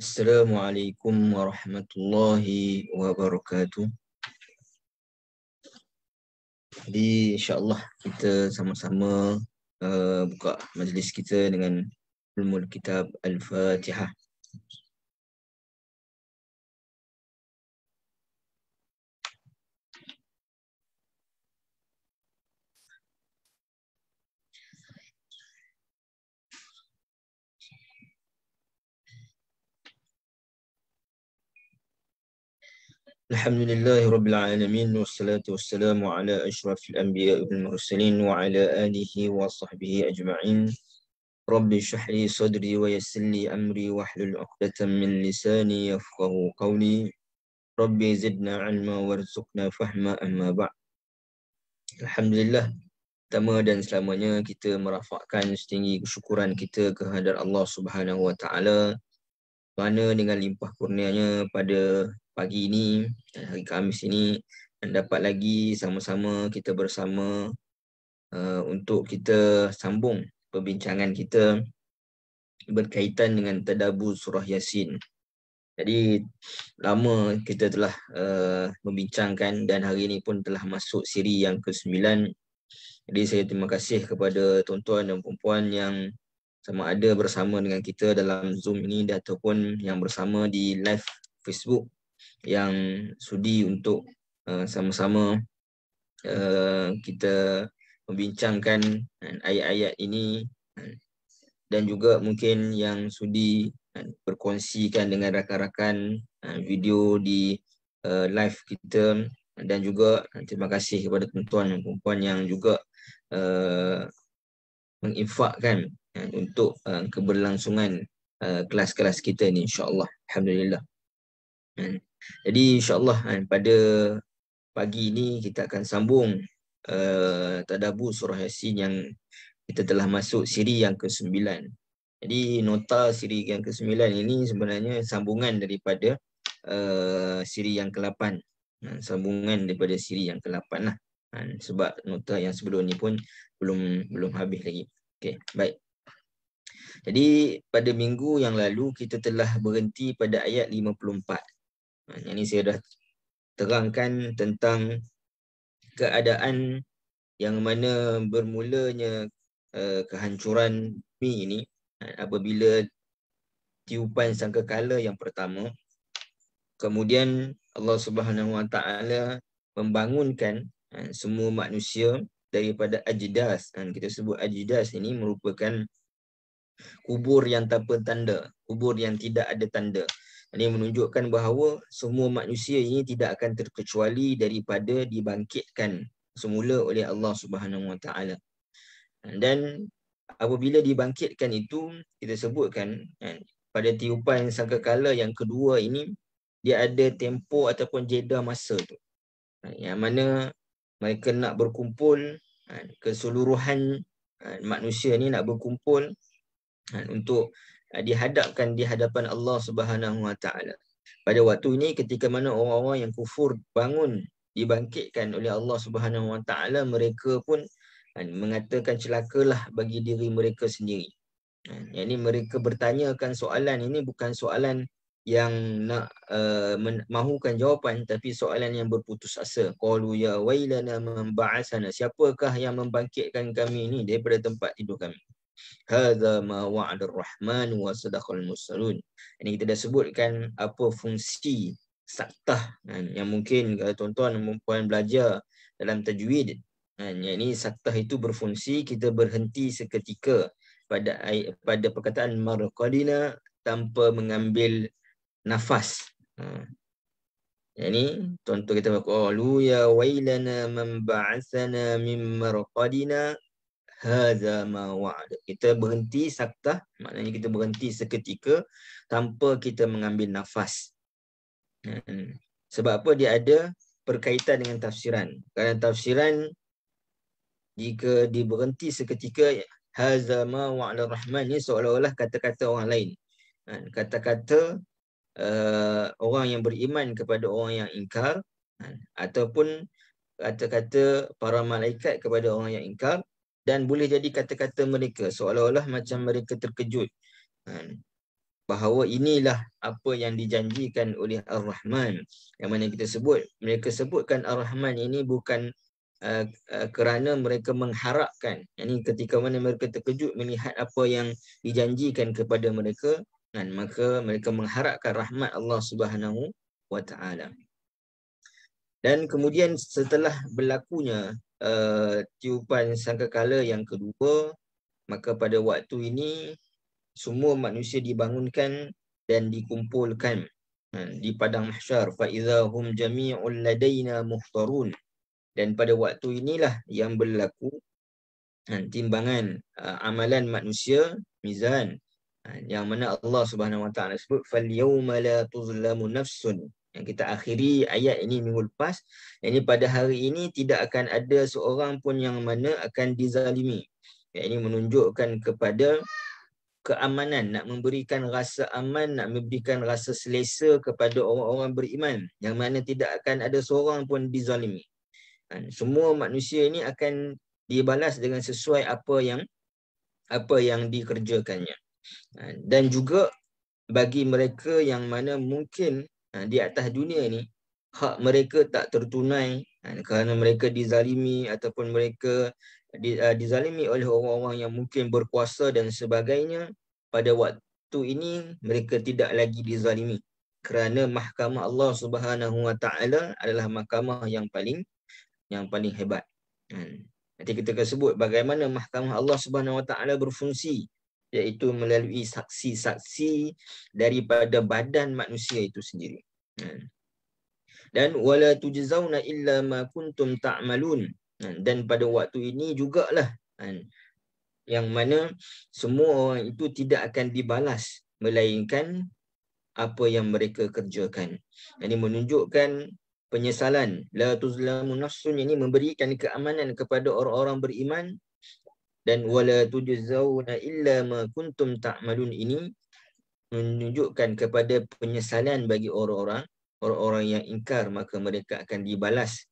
Assalamualaikum warahmatullahi wabarakatuh. الله insya Allah kita sama-sama uh, buka majlis kita dengan ilmu kitab Al-Fatihah. Alhamdulillahi Rabbil Alamin Wassalatu wassalamu ala ashrafil anbiya wal mursalin wa ala alihi wa sahbihi ajma'in Rabbi shahli sadri wa yassirli amri wa hlul uqdatan min lisani yafqahu qawli Rabbi zidna ilma warzuqna fahma amma ba' Alhamdulillah Pertama dan selamanya kita merafakkan setinggi kesyukuran kita kehadar Allah Subhanahu Wa mana dengan limpah kurnianya pada pagi ini, hari Kamis ini dan dapat lagi sama-sama kita bersama uh, untuk kita sambung perbincangan kita berkaitan dengan tadabbur surah Yasin. Jadi lama kita telah uh, membincangkan dan hari ini pun telah masuk siri yang ke-9. Jadi saya terima kasih kepada tuan-tuan dan puan-puan yang sama ada bersama dengan kita dalam Zoom ini ataupun yang bersama di live Facebook yang sudi untuk eh, sama-sama uh, kita membincangkan uh, ayat-ayat ini uh, dan juga mungkin yang sudi uh, berkongsikan dengan rakan-rakan uh, video di uh, live kita dan juga terima kasih kepada tuan-tuan dan puan yang juga uh, menginfakkan uh, untuk uh, keberlangsungan uh, kelas-kelas kita ini Insyaallah alhamdulillah uh. Jadi insyaAllah kan, pada pagi ini kita akan sambung uh, eh, Tadabur Surah Yasin yang kita telah masuk siri yang ke-9. Jadi nota siri yang ke-9 ini sebenarnya sambungan daripada uh, siri yang ke-8. Sambungan daripada siri yang ke-8 lah. Sebab nota yang sebelum ni pun belum belum habis lagi. Okay, baik. Jadi pada minggu yang lalu kita telah berhenti pada ayat 54. Yang ini saya dah terangkan tentang keadaan yang mana bermulanya uh, kehancuran mi ini eh, apabila tiupan sangkakala yang pertama kemudian Allah Subhanahu Wa Taala membangunkan uh, semua manusia daripada ajdas dan kita sebut ajdas ini merupakan kubur yang tanpa tanda kubur yang tidak ada tanda ini menunjukkan bahawa semua manusia ini tidak akan terkecuali daripada dibangkitkan semula oleh Allah Subhanahu Wa Taala. Dan apabila dibangkitkan itu kita sebutkan kan, pada tiupan sangkakala yang kedua ini dia ada tempo ataupun jeda masa tu. Kan, yang mana mereka nak berkumpul kan, keseluruhan manusia ni nak berkumpul untuk Eh, dihadapkan di hadapan Allah Subhanahu Wa Taala. Pada waktu ini ketika mana orang-orang yang kufur bangun dibangkitkan oleh Allah Subhanahu Wa Taala mereka pun eh, mengatakan celakalah bagi diri mereka sendiri. Eh, yang ini mereka bertanyakan soalan ini bukan soalan yang nak uh, mahukan jawapan tapi soalan yang berputus asa. Qalu ya wailana man ba'asana? Siapakah yang membangkitkan kami ini daripada tempat tidur kami? Hadza ma wa'ada ar-rahman wa sadaqal mursalun. Ini kita dah sebutkan apa fungsi saktah kan, yang mungkin kalau tuan-tuan dan puan belajar dalam tajwid kan yang ini saktah itu berfungsi kita berhenti seketika pada pada perkataan marqadina tanpa mengambil nafas. Ha. ini tuan-tuan kita berkata, Alu oh, ya wailana man ba'athana hadza ma wa'ada. Kita berhenti saktah, maknanya kita berhenti seketika tanpa kita mengambil nafas. Hmm. Sebab apa dia ada berkaitan dengan tafsiran. Kerana tafsiran jika diberhenti seketika hadza ma wa'ada rahman ni seolah-olah kata-kata orang lain. Hmm. Kata-kata uh, orang yang beriman kepada orang yang ingkar hmm. ataupun kata-kata para malaikat kepada orang yang ingkar dan boleh jadi kata-kata mereka seolah-olah macam mereka terkejut kan? bahawa inilah apa yang dijanjikan oleh Ar-Rahman yang mana kita sebut mereka sebutkan Ar-Rahman ini bukan uh, uh, kerana mereka mengharapkan ini ketika mana mereka terkejut melihat apa yang dijanjikan kepada mereka dan maka mereka mengharapkan rahmat Allah Subhanahu wa dan kemudian setelah berlakunya Eh, tiupan kala yang kedua maka pada waktu ini semua manusia dibangunkan dan dikumpulkan ha, di padang mahsyar fa iza hum jami'ul ladaina muhtarun dan pada waktu inilah yang berlaku ha, timbangan ha, amalan manusia mizan yang mana Allah Subhanahu Wa Taala sebut fal yawma la tuzlamu nafsun yang kita akhiri ayat ini minggu lepas yang ini pada hari ini tidak akan ada seorang pun yang mana akan dizalimi yang ini menunjukkan kepada keamanan nak memberikan rasa aman nak memberikan rasa selesa kepada orang-orang beriman yang mana tidak akan ada seorang pun dizalimi dan semua manusia ini akan dibalas dengan sesuai apa yang apa yang dikerjakannya dan juga bagi mereka yang mana mungkin Ha, di atas dunia ni hak mereka tak tertunai ha, kerana mereka dizalimi ataupun mereka eh, dizalimi oleh orang-orang yang mungkin berkuasa dan sebagainya pada waktu ini mereka tidak lagi dizalimi kerana mahkamah Allah Subhanahu Wa Taala adalah mahkamah yang paling yang paling hebat. Ha, nanti kita akan sebut bagaimana mahkamah Allah Subhanahu Wa Taala berfungsi iaitu melalui saksi-saksi daripada badan manusia itu sendiri. Hmm. Dan wala tujzauna illa ma kuntum ta'malun. Hmm. Dan pada waktu ini jugalah hmm, yang mana semua orang itu tidak akan dibalas melainkan apa yang mereka kerjakan. Ini menunjukkan penyesalan la tuzlamu nafsun ini memberikan keamanan kepada orang-orang beriman dan wala tujzauna illa ma kuntum ta'malun ini menunjukkan kepada penyesalan bagi orang-orang orang-orang yang ingkar maka mereka akan dibalas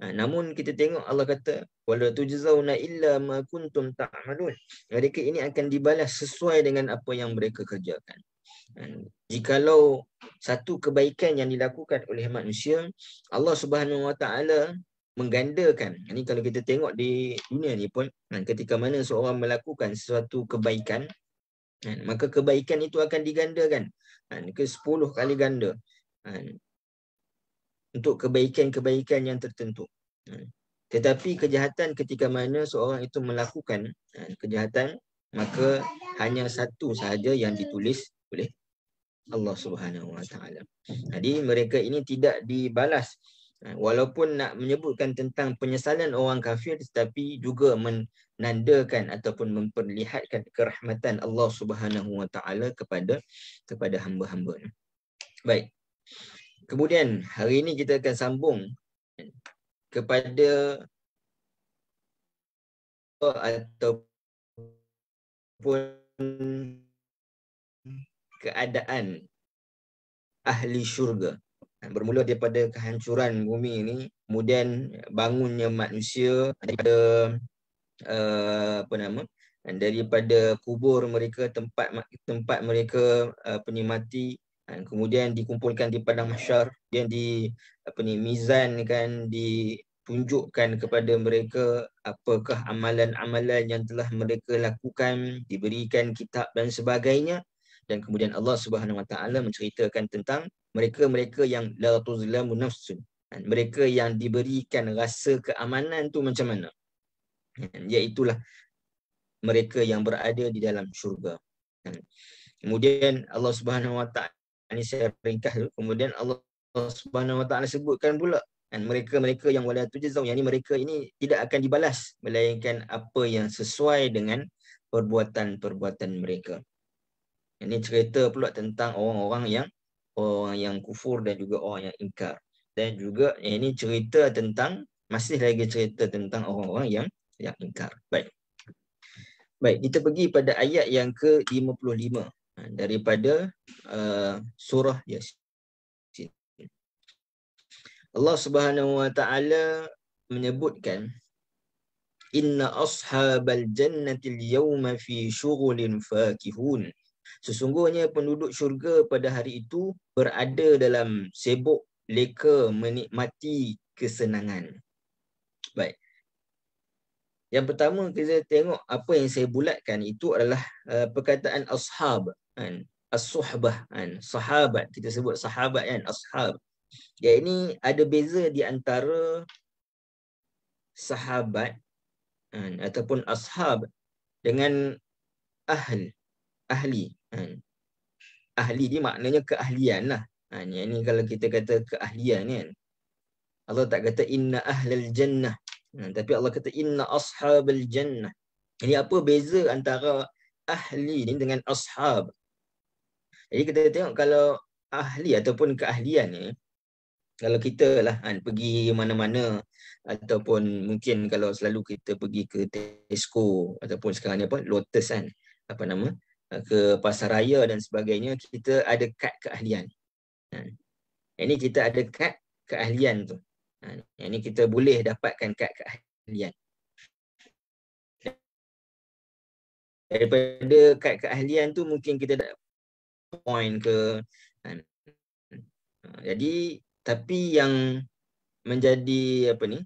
ha, namun kita tengok Allah kata wala tujzauna illa ma kuntum ta'malun mereka ini akan dibalas sesuai dengan apa yang mereka kerjakan ha, jikalau satu kebaikan yang dilakukan oleh manusia Allah Subhanahu wa taala menggandakan. Ini kalau kita tengok di dunia ni pun kan, ketika mana seorang melakukan sesuatu kebaikan kan, maka kebaikan itu akan digandakan kan, ke sepuluh kali ganda untuk kebaikan-kebaikan yang tertentu. Tetapi kejahatan ketika mana seorang itu melakukan kejahatan maka hanya satu sahaja yang ditulis oleh Allah Subhanahu Wa Taala. Jadi mereka ini tidak dibalas Ha, walaupun nak menyebutkan tentang penyesalan orang kafir tetapi juga menandakan ataupun memperlihatkan kerahmatan Allah Subhanahu Wa Taala kepada kepada hamba hambanya Baik. Kemudian hari ini kita akan sambung kepada ataupun keadaan ahli syurga bermula daripada kehancuran bumi ini kemudian bangunnya manusia daripada uh, apa nama daripada kubur mereka tempat tempat mereka uh, eh, penyemati kemudian dikumpulkan di padang mahsyar kemudian di apa ni mizan kan ditunjukkan kepada mereka apakah amalan-amalan yang telah mereka lakukan diberikan kitab dan sebagainya dan kemudian Allah Subhanahu Wa Taala menceritakan tentang mereka-mereka yang la tuzlamu nafsun kan? mereka yang diberikan rasa keamanan tu macam mana kan? iaitu lah mereka yang berada di dalam syurga kan? kemudian Allah Subhanahu Wa Taala ini saya ringkas kemudian Allah Subhanahu Wa Taala sebutkan pula dan mereka-mereka yang wala tujzaw yang mereka ini tidak akan dibalas melainkan apa yang sesuai dengan perbuatan-perbuatan mereka. Ini cerita pula tentang orang-orang yang orang yang kufur dan juga orang yang ingkar. Dan juga ini cerita tentang masih lagi cerita tentang orang-orang yang yang ingkar. Baik. Baik, kita pergi pada ayat yang ke-55 ha, daripada uh, surah Yasin. Allah Subhanahu Wa Taala menyebutkan Inna ashabal jannati al-yawma fi shughulin fakihun Sesungguhnya penduduk syurga pada hari itu berada dalam sibuk leka menikmati kesenangan. Baik. Yang pertama kita tengok apa yang saya bulatkan itu adalah uh, perkataan ashab kan as-suhbah kan sahabat kita sebut sahabat kan ashab. Ya ini ada beza di antara sahabat kan ataupun ashab dengan ahli ahli. Ha. Ahli ni maknanya keahlian lah. Ini ha, yani kalau kita kata keahlian kan. Allah tak kata inna ahlal jannah. Ha, tapi Allah kata inna ashabal jannah. Ini apa beza antara ahli ni dengan ashab. Jadi kita tengok kalau ahli ataupun keahlian ni. Kalau kita lah kan, pergi mana-mana ataupun mungkin kalau selalu kita pergi ke Tesco ataupun sekarang ni apa Lotus kan apa nama Eh, ke pasar raya dan sebagainya kita ada kad keahlian. Ha. Yang kita ada kad keahlian tu. Ha. Yang kita boleh dapatkan kad keahlian. Daripada kad keahlian tu mungkin kita dapat point ke. Kan? Ha, jadi tapi yang menjadi apa ni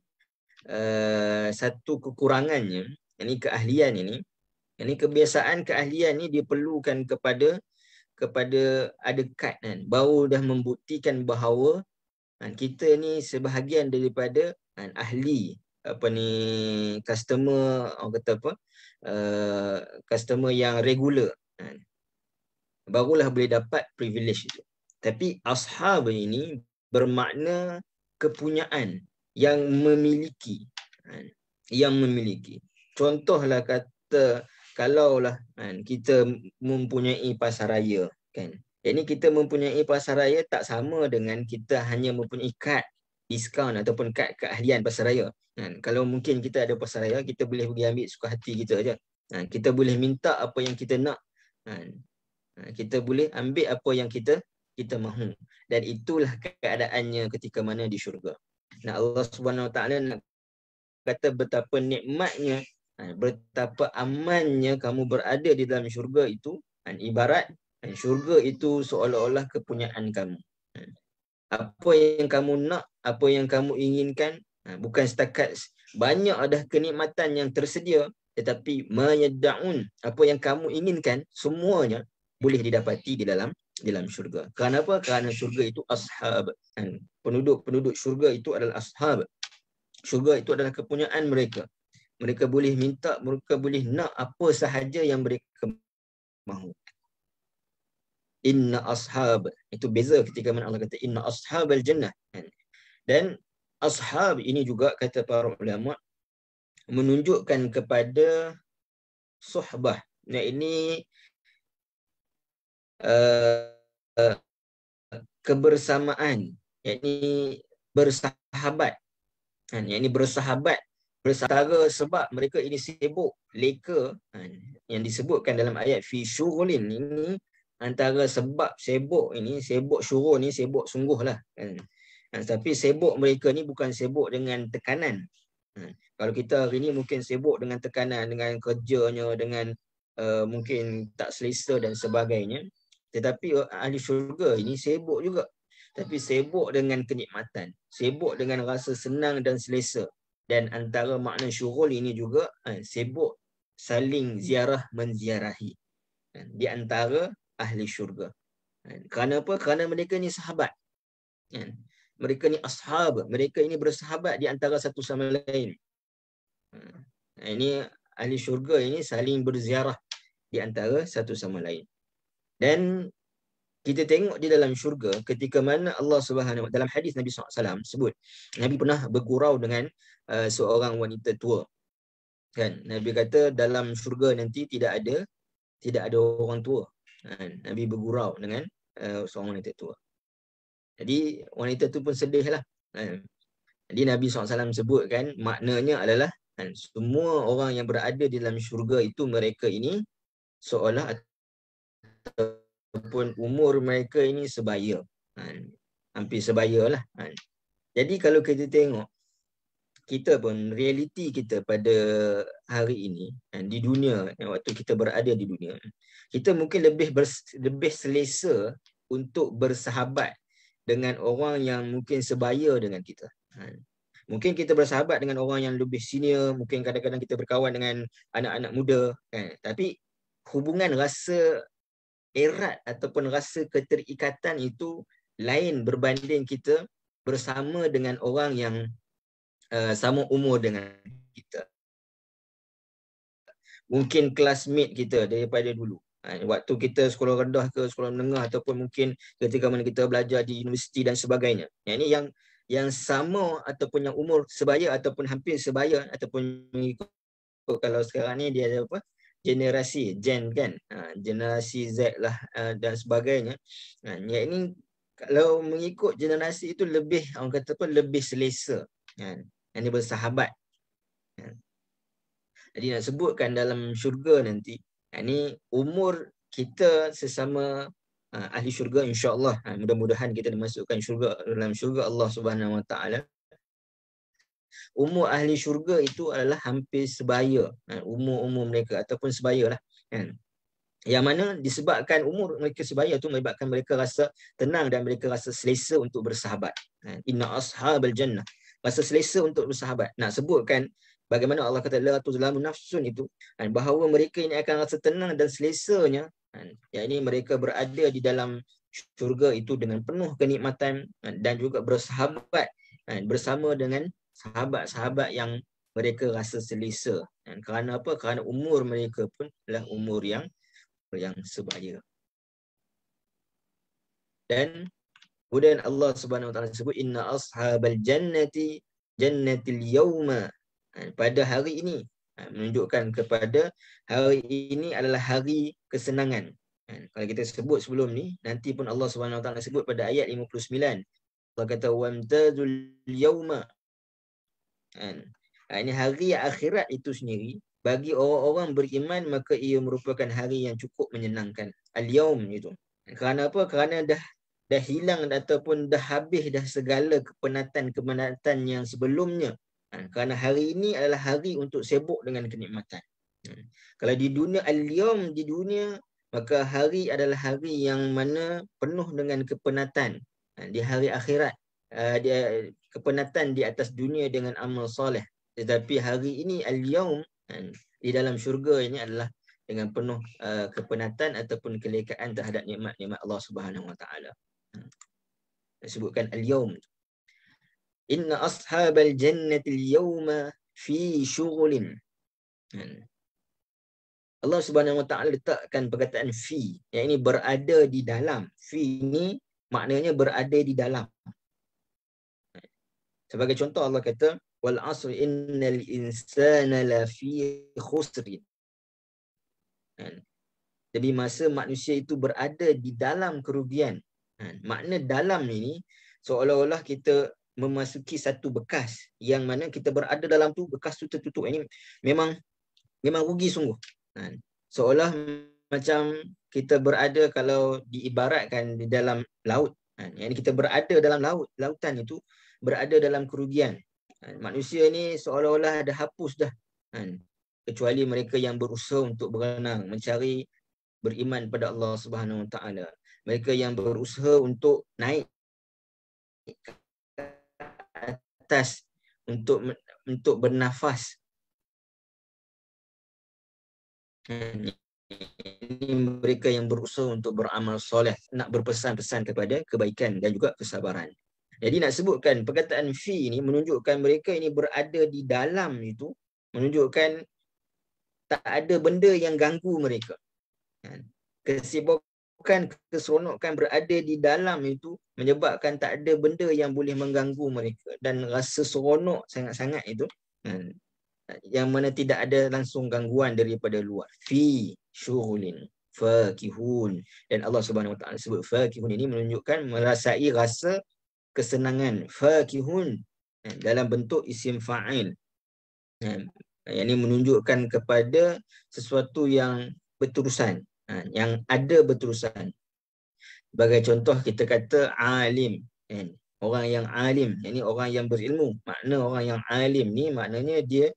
uh, satu kekurangannya ini keahlian ini ini kebiasaan keahlian ni diperlukan kepada kepada ada kad kan. Baru dah membuktikan bahawa kan, kita ni sebahagian daripada kan, ahli apa ni customer orang kata apa uh, customer yang regular kan. Barulah boleh dapat privilege itu. Tapi ashab ini bermakna kepunyaan yang memiliki kan, yang memiliki. Contohlah kata kalau lah kan, kita mempunyai pasaraya kan jadi kita mempunyai pasaraya tak sama dengan kita hanya mempunyai kad diskaun ataupun kad keahlian pasaraya kan kalau mungkin kita ada pasaraya kita boleh pergi ambil suka hati kita aja kan kita boleh minta apa yang kita nak kan ha, kita boleh ambil apa yang kita kita mahu dan itulah keadaannya ketika mana di syurga nah Allah Subhanahu taala nak kata betapa nikmatnya Ha, betapa amannya kamu berada di dalam syurga itu ibarat syurga itu seolah-olah kepunyaan kamu ha, apa yang kamu nak apa yang kamu inginkan ha, bukan setakat banyak ada kenikmatan yang tersedia tetapi mayadaun apa yang kamu inginkan semuanya boleh didapati di dalam di dalam syurga kenapa kerana syurga itu ashab penduduk-penduduk syurga itu adalah ashab syurga itu adalah kepunyaan mereka mereka boleh minta mereka boleh nak apa sahaja yang mereka mahu inna ashab itu beza ketika mana Allah kata inna ashab al jannah dan ashab ini juga kata para ulama menunjukkan kepada sahbah nah ini uh, kebersamaan ini bersahabat kan yakni bersahabat bersara sebab mereka ini sibuk leka ha, yang disebutkan dalam ayat fi syughulin ini antara sebab sibuk ini sibuk syuruh ni sibuk sungguhlah kan ha, tapi sibuk mereka ni bukan sibuk dengan tekanan ha, kalau kita hari ni mungkin sibuk dengan tekanan dengan kerjanya dengan uh, mungkin tak selesa dan sebagainya tetapi ahli syurga ini sibuk juga tapi sibuk dengan kenikmatan sibuk dengan rasa senang dan selesa dan antara makna syurul ini juga eh, sibuk saling ziarah menziarahi. Eh, di antara ahli syurga. Eh, kerana apa? Kerana mereka ni sahabat. Eh, mereka ni ashab. Mereka ini bersahabat di antara satu sama lain. Ini ahli syurga ini saling berziarah di antara satu sama lain. Dan kita tengok di dalam syurga ketika mana Allah Subhanahu dalam hadis Nabi SAW sebut Nabi pernah bergurau dengan uh, seorang wanita tua kan Nabi kata dalam syurga nanti tidak ada tidak ada orang tua kan Nabi bergurau dengan uh, seorang wanita tua jadi wanita tu pun sedihlah kan jadi Nabi SAW sebut kan maknanya adalah kan, semua orang yang berada di dalam syurga itu mereka ini seolah olah ataupun umur mereka ini sebaya. Ha, hampir sebaya lah. Ha. Jadi kalau kita tengok, kita pun, realiti kita pada hari ini, ha, di dunia, ha, waktu kita berada di dunia, kita mungkin lebih ber, lebih selesa untuk bersahabat dengan orang yang mungkin sebaya dengan kita. Ha. Mungkin kita bersahabat dengan orang yang lebih senior, mungkin kadang-kadang kita berkawan dengan anak-anak muda. Kan. Tapi hubungan rasa erat ataupun rasa keterikatan itu lain berbanding kita bersama dengan orang yang uh, sama umur dengan kita. Mungkin classmate kita daripada dulu. Ha, waktu kita sekolah rendah ke sekolah menengah ataupun mungkin ketika mana kita belajar di universiti dan sebagainya. Yang ini yang yang sama ataupun yang umur sebaya ataupun hampir sebaya ataupun mengikut kalau sekarang ni dia ada apa? generasi gen kan ha, generasi Z lah ha, dan sebagainya ha, yang ini kalau mengikut generasi itu lebih orang kata pun lebih selesa kan ha, ini bersahabat ha. jadi nak sebutkan dalam syurga nanti ha, ini umur kita sesama ha, ahli syurga insyaallah ha, mudah-mudahan kita dimasukkan syurga dalam syurga Allah Subhanahu Wa Taala umur ahli syurga itu adalah hampir sebaya eh, umur-umur mereka ataupun sebaya lah kan yang mana disebabkan umur mereka sebaya itu menyebabkan mereka rasa tenang dan mereka rasa selesa untuk bersahabat kan inna ashabal jannah rasa selesa untuk bersahabat nak sebutkan bagaimana Allah kata la tuzlamu nafsun itu kan bahawa mereka ini akan rasa tenang dan selesanya kan ini mereka berada di dalam syurga itu dengan penuh kenikmatan kan? dan juga bersahabat kan? bersama dengan sahabat-sahabat yang mereka rasa selesa. Dan kerana apa? Kerana umur mereka pun adalah umur yang yang sebaya. Dan kemudian Allah Subhanahu Wa Taala sebut inna ashabal jannati jannatil yawma pada hari ini menunjukkan kepada hari ini adalah hari kesenangan. Kalau kita sebut sebelum ni nanti pun Allah Subhanahu Wa Taala sebut pada ayat 59 Allah kata wamtazul yawma Kan? Ha, ini hari akhirat itu sendiri bagi orang-orang beriman maka ia merupakan hari yang cukup menyenangkan al-yaum itu. Kerana apa? Kerana dah dah hilang ataupun dah habis dah segala kepenatan-kepenatan yang sebelumnya. Ha, kerana hari ini adalah hari untuk sibuk dengan kenikmatan. Ha, kalau di dunia al-yaum di dunia maka hari adalah hari yang mana penuh dengan kepenatan. Di hari akhirat dia kepenatan di atas dunia dengan amal soleh. Tetapi hari ini al-yaum kan, di dalam syurga ini adalah dengan penuh uh, kepenatan ataupun kelekaan terhadap nikmat-nikmat Allah Subhanahu Wa Taala. Hmm. Sebutkan al-yaum. Inna ashab al-jannah al-yawma fi shughulin. Hmm. Allah Subhanahu Wa Taala letakkan perkataan fi, Ini berada di dalam. Fi ini maknanya berada di dalam. Sebagai contoh Allah kata wal asri innal insana lafi khusr. Kan? Jadi masa manusia itu berada di dalam kerugian. Kan? Makna dalam ini seolah-olah kita memasuki satu bekas yang mana kita berada dalam tu bekas tu tertutup ini memang memang rugi sungguh. Kan? Seolah macam kita berada kalau diibaratkan di dalam laut kan yang kita berada dalam laut lautan itu berada dalam kerugian. Kan? Manusia ni seolah-olah dah hapus dah. Kan? Kecuali mereka yang berusaha untuk berenang, mencari beriman pada Allah Subhanahu Wa Taala. Mereka yang berusaha untuk naik ke atas untuk untuk bernafas. Kan? Ini mereka yang berusaha untuk beramal soleh, nak berpesan-pesan kepada kebaikan dan juga kesabaran. Jadi nak sebutkan perkataan fi ini menunjukkan mereka ini berada di dalam itu, menunjukkan tak ada benda yang ganggu mereka. Kan? Kesibukan, keseronokan berada di dalam itu menyebabkan tak ada benda yang boleh mengganggu mereka dan rasa seronok sangat-sangat itu kan? yang mana tidak ada langsung gangguan daripada luar. Fi syuhulin fakihun dan Allah Subhanahu Wa Taala sebut fakihun ini menunjukkan merasai rasa kesenangan fakihun eh, dalam bentuk isim fa'il eh, yang ini menunjukkan kepada sesuatu yang berterusan eh, yang ada berterusan sebagai contoh kita kata alim orang yang alim ini orang yang berilmu makna orang yang alim ni maknanya dia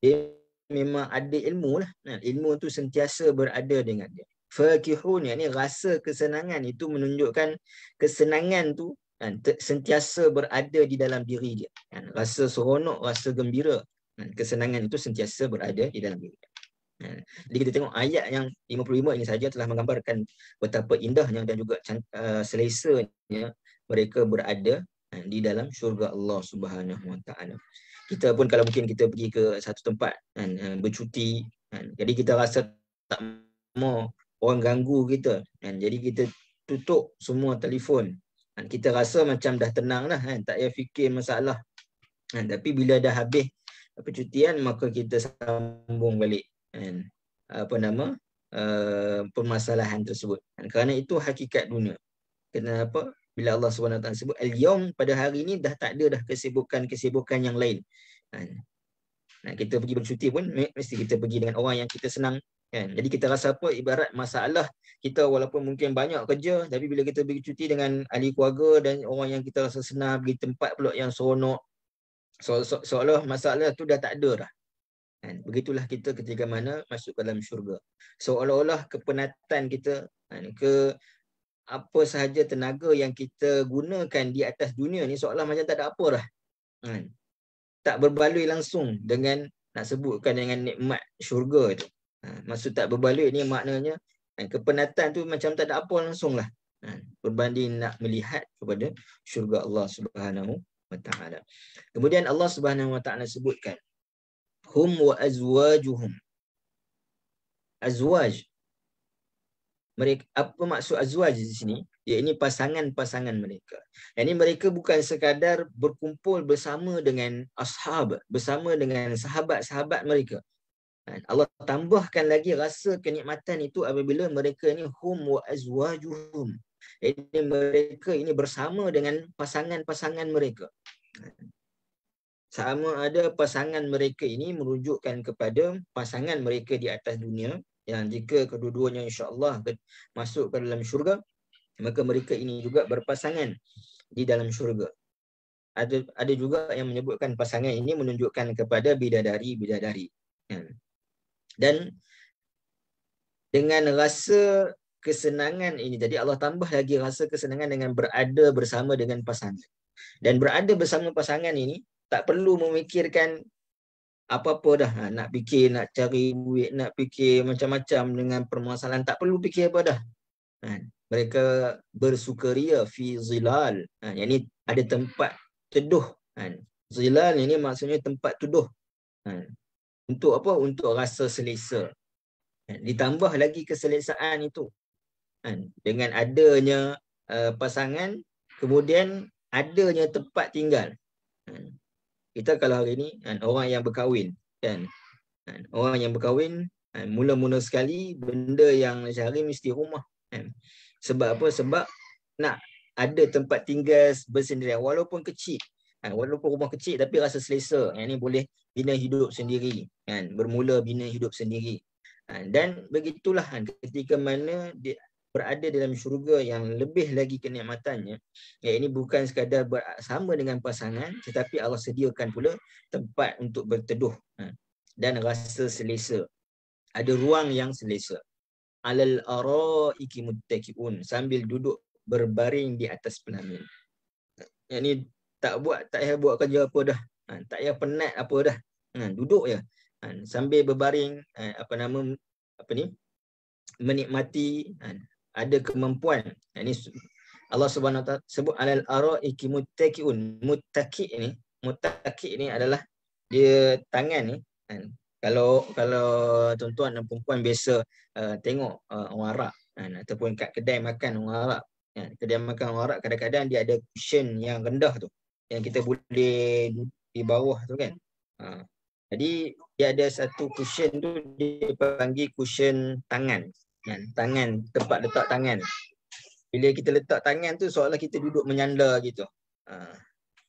dia memang ada ilmu lah ilmu tu sentiasa berada dengan dia fakihun yang ini rasa kesenangan itu menunjukkan kesenangan tu kan, sentiasa berada di dalam diri dia. Kan, rasa seronok, rasa gembira, kan, kesenangan itu sentiasa berada di dalam diri dia. Kan. Jadi kita tengok ayat yang 55 ini saja telah menggambarkan betapa indahnya dan juga uh, selesanya mereka berada kan, di dalam syurga Allah Subhanahu Wa Taala. Kita pun kalau mungkin kita pergi ke satu tempat kan, uh, bercuti, kan, jadi kita rasa tak mau orang ganggu kita. Kan, jadi kita tutup semua telefon Ha, kita rasa macam dah tenang lah kan tak payah fikir masalah kan tapi bila dah habis percutian maka kita sambung balik kan apa nama uh, permasalahan tersebut kan? kerana itu hakikat dunia kenapa bila Allah SWT sebut al-yawm pada hari ini dah tak ada dah kesibukan-kesibukan yang lain kan nah, kita pergi bercuti pun mesti kita pergi dengan orang yang kita senang kan hmm. jadi kita rasa apa ibarat masalah kita walaupun mungkin banyak kerja tapi bila kita pergi cuti dengan ahli keluarga dan orang yang kita rasa senang pergi tempat pula yang seronok seolah-olah so, so, so, masalah tu dah tak ada dah kan begitulah kita ketika mana masuk ke dalam syurga seolah-olah so, kepenatan kita kan ke apa sahaja tenaga yang kita gunakan di atas dunia ni seolah macam tak ada apa dah kan tak berbaloi langsung dengan nak sebutkan dengan nikmat syurga tu Ha, maksud tak berbaloi ni maknanya ha, kepenatan tu macam tak ada apa langsung lah. Ha, berbanding nak melihat kepada syurga Allah Subhanahu wa taala. Kemudian Allah Subhanahu wa taala sebutkan hum wa azwajuhum. Azwaj. Mereka apa maksud azwaj di sini? Ia ini pasangan-pasangan mereka. Ini mereka bukan sekadar berkumpul bersama dengan ashab, bersama dengan sahabat-sahabat mereka. Kan? Allah tambahkan lagi rasa kenikmatan itu apabila mereka ini hum wa azwajuhum. Ini mereka ini bersama dengan pasangan-pasangan mereka. Kan? Sama ada pasangan mereka ini merujukkan kepada pasangan mereka di atas dunia yang jika kedua-duanya insya-Allah masuk ke dalam syurga maka mereka ini juga berpasangan di dalam syurga. Ada ada juga yang menyebutkan pasangan ini menunjukkan kepada bidadari-bidadari. Kan? dan dengan rasa kesenangan ini jadi Allah tambah lagi rasa kesenangan dengan berada bersama dengan pasangan dan berada bersama pasangan ini tak perlu memikirkan apa-apa dah ha, nak fikir nak cari duit nak fikir macam-macam dengan permasalahan tak perlu fikir apa dah ha, mereka bersukaria fi zilal ha, yang ini ada tempat teduh zilal ini maksudnya tempat teduh untuk apa untuk rasa selesa kan? ditambah lagi keselesaan itu kan? dengan adanya eh, pasangan kemudian adanya tempat tinggal kan? kita kalau hari ini orang yang berkahwin kan orang yang berkahwin mula-mula sekali benda yang cari mesti rumah sebab apa sebab nak ada tempat tinggal bersendirian walaupun kecil walaupun rumah kecil tapi rasa selesa yang ni boleh bina hidup sendiri kan bermula bina hidup sendiri ha, dan begitulah kan? ketika mana dia berada dalam syurga yang lebih lagi kenikmatannya yang ini bukan sekadar bersama dengan pasangan tetapi Allah sediakan pula tempat untuk berteduh ha, dan rasa selesa ada ruang yang selesa alal araiki muttaqiun sambil duduk berbaring di atas pelamin yang ini tak buat tak payah buat kerja apa dah ha, tak payah penat apa dah ha, duduk je ha, sambil berbaring ha, apa nama apa ni menikmati ha, ada kemampuan ha, ini Allah Subhanahu Ta'ala sebut alal araiki muttaqiun muttaqi ni muttaqi ni adalah dia tangan ni ha, kalau kalau tuan-tuan dan perempuan biasa uh, tengok uh, orang Arab kan, ataupun kat kedai makan orang Arab kan, kedai makan orang Arab kadang-kadang dia ada cushion yang rendah tu yang kita boleh di bawah tu kan. Ha. Jadi dia ada satu cushion tu dipanggil cushion tangan. Kan? Tangan, tempat letak tangan. Bila kita letak tangan tu seolah kita duduk menyanda gitu. Ha.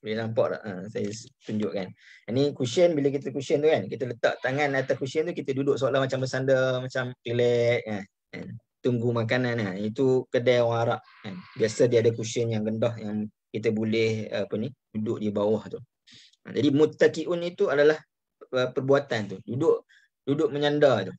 Boleh nampak tak? Ha. Saya tunjukkan. Ini cushion bila kita cushion tu kan. Kita letak tangan atas cushion tu kita duduk seolah macam bersanda, macam relax. Kan? kan? Tunggu makanan. Kan? Itu kedai orang Arab. Kan? Biasa dia ada cushion yang gendah yang kita boleh apa ni duduk di bawah tu. Ha, jadi muttaqiun itu adalah uh, perbuatan tu. Duduk duduk menyandar tu.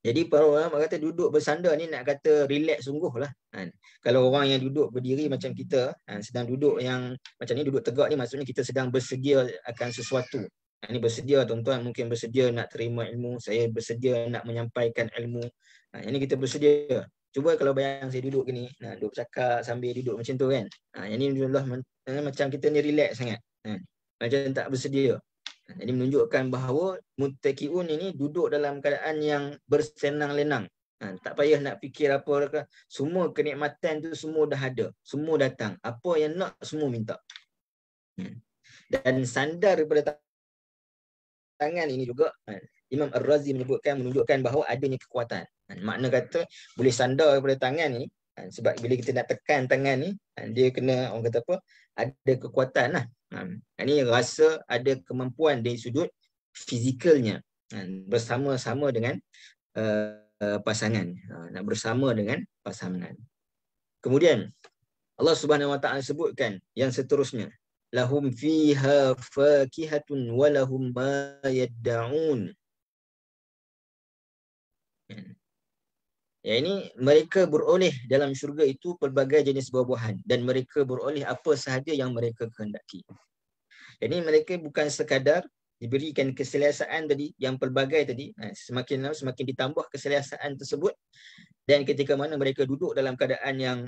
Jadi para ulama kata duduk bersandar ni nak kata relax sungguh lah. Ha. Kalau orang yang duduk berdiri macam kita, ha, sedang duduk yang macam ni, duduk tegak ni maksudnya kita sedang bersedia akan sesuatu. Ha, ini bersedia tuan-tuan, mungkin bersedia nak terima ilmu, saya bersedia nak menyampaikan ilmu. Ha, yang ni kita bersedia. Cuba kalau bayang saya duduk ni. ha, duduk cakap sambil duduk macam tu kan. Ha, yang ni Allah, eh, macam kita ni relax sangat. Ha macam tak bersedia. Ha, jadi menunjukkan bahawa muttaqiun ini duduk dalam keadaan yang bersenang lenang. Ha, tak payah nak fikir apa semua kenikmatan tu semua dah ada, semua datang. Apa yang nak semua minta. Ha. Dan sandar daripada tangan ini juga ha, Imam Ar-Razi menyebutkan menunjukkan bahawa adanya kekuatan. Makna kata boleh sandar daripada tangan ini Ha, sebab bila kita nak tekan tangan ni, ha, dia kena orang kata apa, ada kekuatan lah. Ha, ini ha, rasa ada kemampuan dari sudut fizikalnya ha, bersama-sama dengan uh, pasangan. Ha, nak bersama dengan pasangan. Kemudian Allah Subhanahu Wa Taala sebutkan yang seterusnya lahum fiha fakihatun walahum ma yadda'un. Hmm. Ya ini mereka beroleh dalam syurga itu pelbagai jenis buah-buahan dan mereka beroleh apa sahaja yang mereka kehendaki. Ini mereka bukan sekadar diberikan keselesaan tadi yang pelbagai tadi ha, semakin lama semakin ditambah keselesaan tersebut dan ketika mana mereka duduk dalam keadaan yang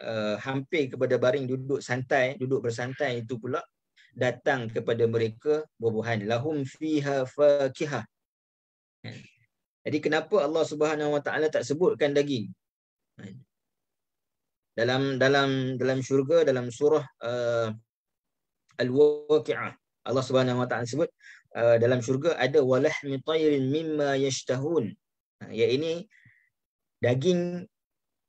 uh, hampir kepada baring duduk santai duduk bersantai itu pula datang kepada mereka buah-buahan lahum fiha faqihah jadi kenapa Allah Subhanahu Wa Taala tak sebutkan daging? Dalam dalam dalam syurga dalam surah uh, Al-Waqi'ah Allah Subhanahu Wa Taala sebut uh, dalam syurga ada walahmi tayrin mimma yashtahun. Ya ini daging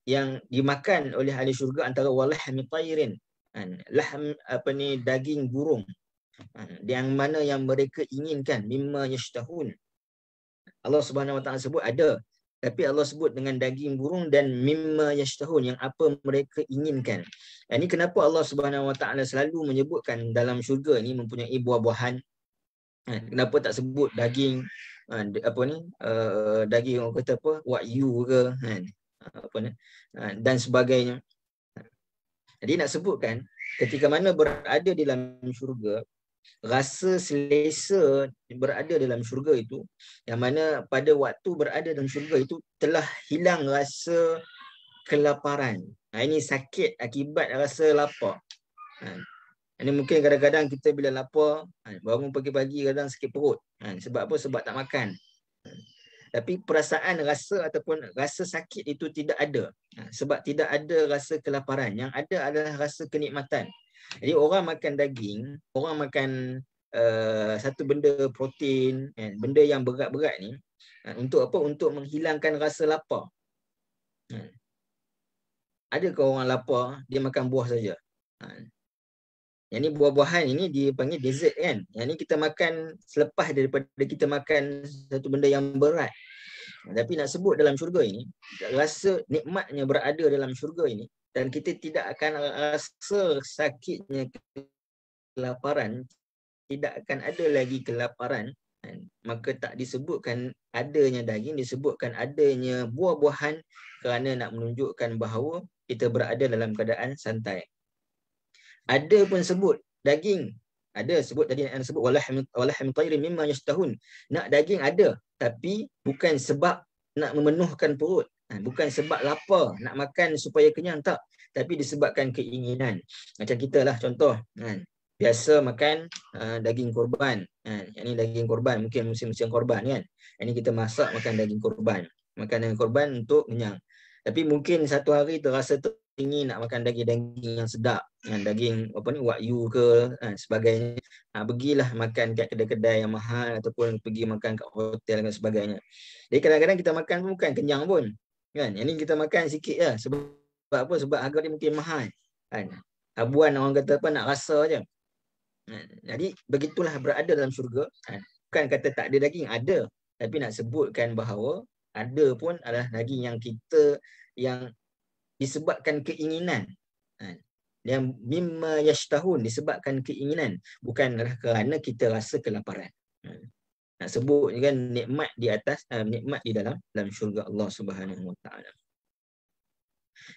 yang dimakan oleh ahli syurga antara walahmi tayrin. Ha, lahm apa ni daging burung ha, yang mana yang mereka inginkan mimma yashtahun Allah Subhanahu Wa Taala sebut ada tapi Allah sebut dengan daging burung dan mimma yashtahun yang apa mereka inginkan. Ini kenapa Allah Subhanahu Wa Taala selalu menyebutkan dalam syurga ni mempunyai buah-buahan. Ha, kenapa tak sebut daging ha, apa ni? Uh, daging orang kata apa? What you ke kan? Apa ni? Dan sebagainya. Jadi nak sebutkan ketika mana berada di dalam syurga, rasa selesa berada dalam syurga itu yang mana pada waktu berada dalam syurga itu telah hilang rasa kelaparan. Ha, ini sakit akibat rasa lapar. Ha. Ini mungkin kadang-kadang kita bila lapar, ha, bangun pagi-pagi kadang sakit perut. Ha, sebab apa? Sebab tak makan. Ha, tapi perasaan rasa ataupun rasa sakit itu tidak ada. Ha, sebab tidak ada rasa kelaparan. Yang ada adalah rasa kenikmatan. Jadi orang makan daging, orang makan uh, satu benda protein, kan, benda yang berat-berat ni uh, untuk apa? Untuk menghilangkan rasa lapar. Ada hmm. Adakah orang lapar dia makan buah saja? Kan. Yang ni buah-buahan ini dipanggil dessert kan. Yang ni kita makan selepas daripada kita makan satu benda yang berat. Tapi nak sebut dalam syurga ini, rasa nikmatnya berada dalam syurga ini, dan kita tidak akan rasa sakitnya kelaparan tidak akan ada lagi kelaparan kan? maka tak disebutkan adanya daging disebutkan adanya buah-buahan kerana nak menunjukkan bahawa kita berada dalam keadaan santai ada pun sebut daging ada sebut tadi yang sebut walahim tayrim mimma yashtahun nak daging ada tapi bukan sebab nak memenuhkan perut Ah, bukan sebab lapar nak makan supaya kenyang tak. Tapi disebabkan keinginan. Macam kita lah contoh. Kan? Biasa makan uh, daging korban. Kan? Yang ni daging korban. Mungkin musim-musim korban kan. Yang ni kita masak makan daging korban. Makan daging korban untuk kenyang. Tapi mungkin satu hari terasa teringin nak makan daging-daging yang sedap. Kan? Daging apa ni, wakyu ke kan? sebagainya. Ha, pergilah makan kat kedai-kedai yang mahal ataupun pergi makan kat hotel dan sebagainya. Jadi kadang-kadang kita makan pun bukan kenyang pun kan yang ni kita makan sikit je lah. sebab apa sebab harga dia mungkin mahal kan habuan orang kata apa nak rasa je jadi begitulah berada dalam syurga kan bukan kata tak ada daging ada tapi nak sebutkan bahawa ada pun adalah daging yang kita yang disebabkan keinginan kan yang mimma yashtahun disebabkan keinginan bukan kerana kita rasa kelaparan kan? nak sebut kan nikmat di atas uh, nikmat di dalam dalam syurga Allah Subhanahu Wa Taala.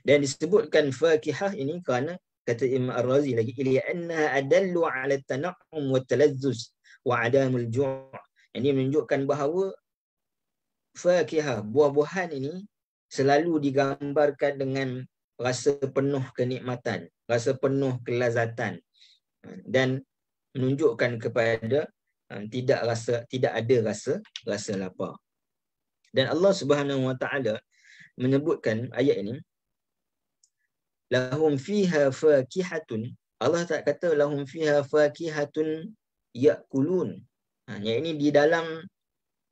Dan disebutkan fakihah ini kerana kata Imam Ar-Razi lagi ila anna adallu ala tanaum wa talazzuz wa adamul ju' ini menunjukkan bahawa fakihah buah-buahan ini selalu digambarkan dengan rasa penuh kenikmatan rasa penuh kelazatan dan menunjukkan kepada Ah, tidak rasa tidak ada rasa rasa lapar. Dan Allah Subhanahu Wa Taala menyebutkan ayat ini lahum fiha fakihatun Allah tak kata lahum fiha fakihatun yakulun. Ha yang ini di dalam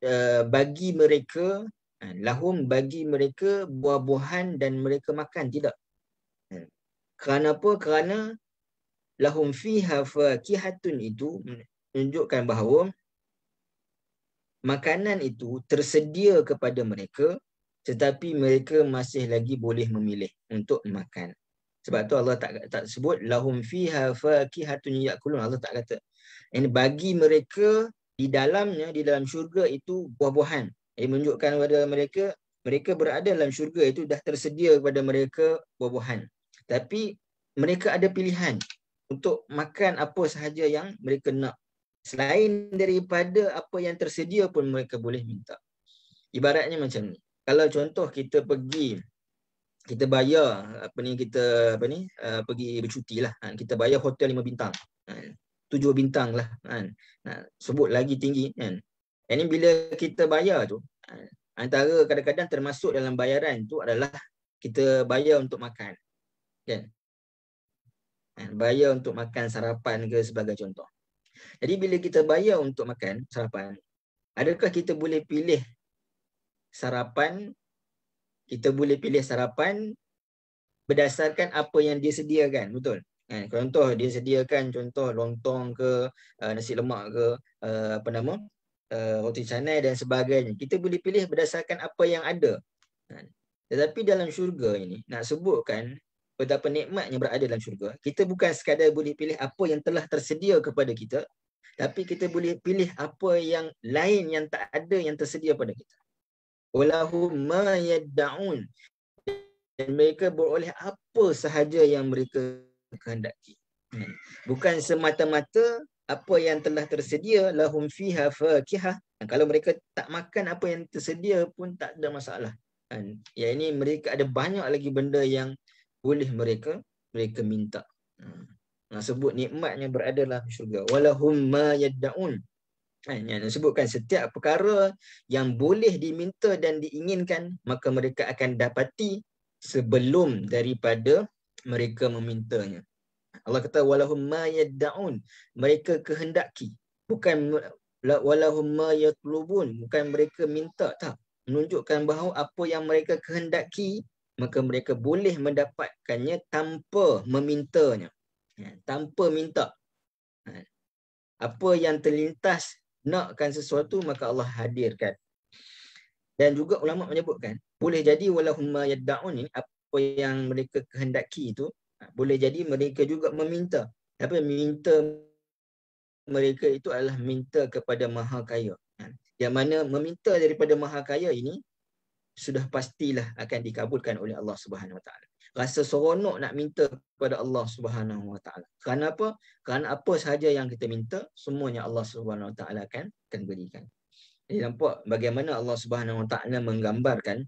uh, bagi mereka ah, lahum bagi mereka buah-buahan dan mereka makan tidak. kerana apa Kerana lahum fiha fakihatun itu menunjukkan bahawa makanan itu tersedia kepada mereka tetapi mereka masih lagi boleh memilih untuk makan. Sebab tu Allah tak tak sebut lahum fiha fakihatun yakulun. Allah tak kata. Ini bagi mereka di dalamnya di dalam syurga itu buah-buahan. Ini menunjukkan kepada mereka mereka berada dalam syurga itu dah tersedia kepada mereka buah-buahan. Tapi mereka ada pilihan untuk makan apa sahaja yang mereka nak selain daripada apa yang tersedia pun mereka boleh minta. Ibaratnya macam ni. Kalau contoh kita pergi kita bayar apa ni kita apa ni uh, pergi bercuti lah kan. kita bayar hotel lima bintang kan. tujuh bintang lah kan. Ha. nak sebut lagi tinggi kan ini bila kita bayar tu kan. antara kadang-kadang termasuk dalam bayaran tu adalah kita bayar untuk makan kan bayar untuk makan sarapan ke sebagai contoh jadi bila kita bayar untuk makan sarapan, adakah kita boleh pilih sarapan kita boleh pilih sarapan berdasarkan apa yang dia sediakan, betul? Eh, contoh dia sediakan contoh lontong ke uh, nasi lemak ke uh, apa nama? Uh, roti canai dan sebagainya. Kita boleh pilih berdasarkan apa yang ada. Kan? Tetapi dalam syurga ini nak sebutkan betapa nikmatnya berada dalam syurga. Kita bukan sekadar boleh pilih apa yang telah tersedia kepada kita, tapi kita boleh pilih apa yang lain yang tak ada yang tersedia pada kita. Walahu ma yadda'un. Dan mereka beroleh apa sahaja yang mereka kehendaki. Hmm. Bukan semata-mata apa yang telah tersedia lahum fiha fakihah. Kalau mereka tak makan apa yang tersedia pun tak ada masalah. Ya ini mereka ada banyak lagi benda yang boleh mereka mereka minta. Hmm. Nah, sebut nikmatnya berada dalam syurga. Walahum ma yadda'un. Ha, yang sebutkan setiap perkara yang boleh diminta dan diinginkan maka mereka akan dapati sebelum daripada mereka memintanya. Allah kata walahum ma yadda'un. Mereka kehendaki. Bukan walahum ma yatlubun. Bukan mereka minta tak. Menunjukkan bahawa apa yang mereka kehendaki maka mereka boleh mendapatkannya tanpa memintanya. Ya, tanpa minta. Ha. Apa yang terlintas nakkan sesuatu, maka Allah hadirkan. Dan juga ulama menyebutkan, boleh jadi walahumma yadda'un ini, apa yang mereka kehendaki itu, ha, boleh jadi mereka juga meminta. Tapi minta mereka itu adalah minta kepada maha kaya. Ha. Yang mana meminta daripada maha kaya ini, sudah pastilah akan dikabulkan oleh Allah Subhanahu Wa Taala. Rasa seronok nak minta kepada Allah Subhanahu Wa Taala. Kerana apa? Kerana apa sahaja yang kita minta, semuanya Allah Subhanahu Wa Taala akan akan berikan. Jadi nampak bagaimana Allah Subhanahu Wa Taala menggambarkan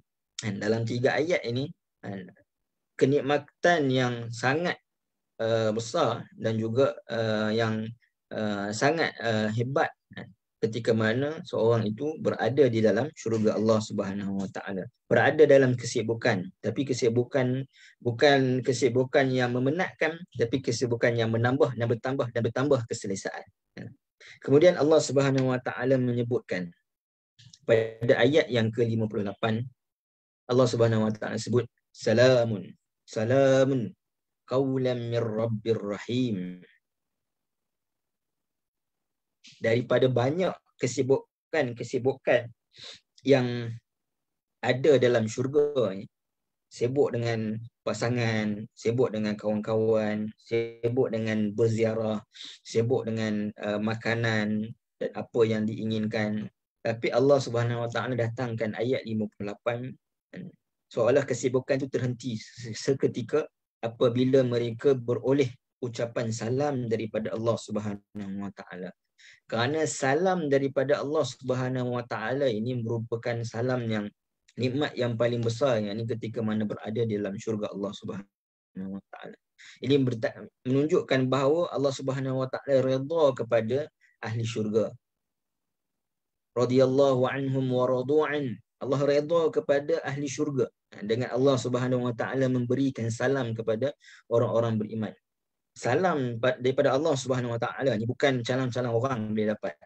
kan, dalam tiga ayat ini kan, kenikmatan yang sangat eh, besar dan juga eh, yang eh, sangat hebat kan ketika mana seorang itu berada di dalam syurga Allah Subhanahu Wa Taala berada dalam kesibukan tapi kesibukan bukan kesibukan yang memenatkan tapi kesibukan yang menambah dan bertambah dan bertambah keselesaan ya. kemudian Allah Subhanahu Wa Taala menyebutkan pada ayat yang ke-58 Allah Subhanahu Wa Taala sebut salamun salamun qawlan mir rabbir rahim daripada banyak kesibukan-kesibukan yang ada dalam syurga ni sibuk dengan pasangan, sibuk dengan kawan-kawan, sibuk dengan berziarah, sibuk dengan uh, makanan dan apa yang diinginkan. Tapi Allah Subhanahu Wa Taala datangkan ayat 58 seolah kesibukan itu terhenti seketika apabila mereka beroleh ucapan salam daripada Allah Subhanahu Wa Taala kerana salam daripada Allah Subhanahu Wa Taala ini merupakan salam yang nikmat yang paling besar yang ini ketika mana berada di dalam syurga Allah Subhanahu Wa Taala. Ini menunjukkan bahawa Allah Subhanahu Wa Taala redha kepada ahli syurga. Radiyallahu anhum wa radu'an. Allah redha kepada ahli syurga dengan Allah Subhanahu Wa Taala memberikan salam kepada orang-orang beriman salam daripada Allah Subhanahu Wa Taala ni bukan salam-salam orang boleh dapat.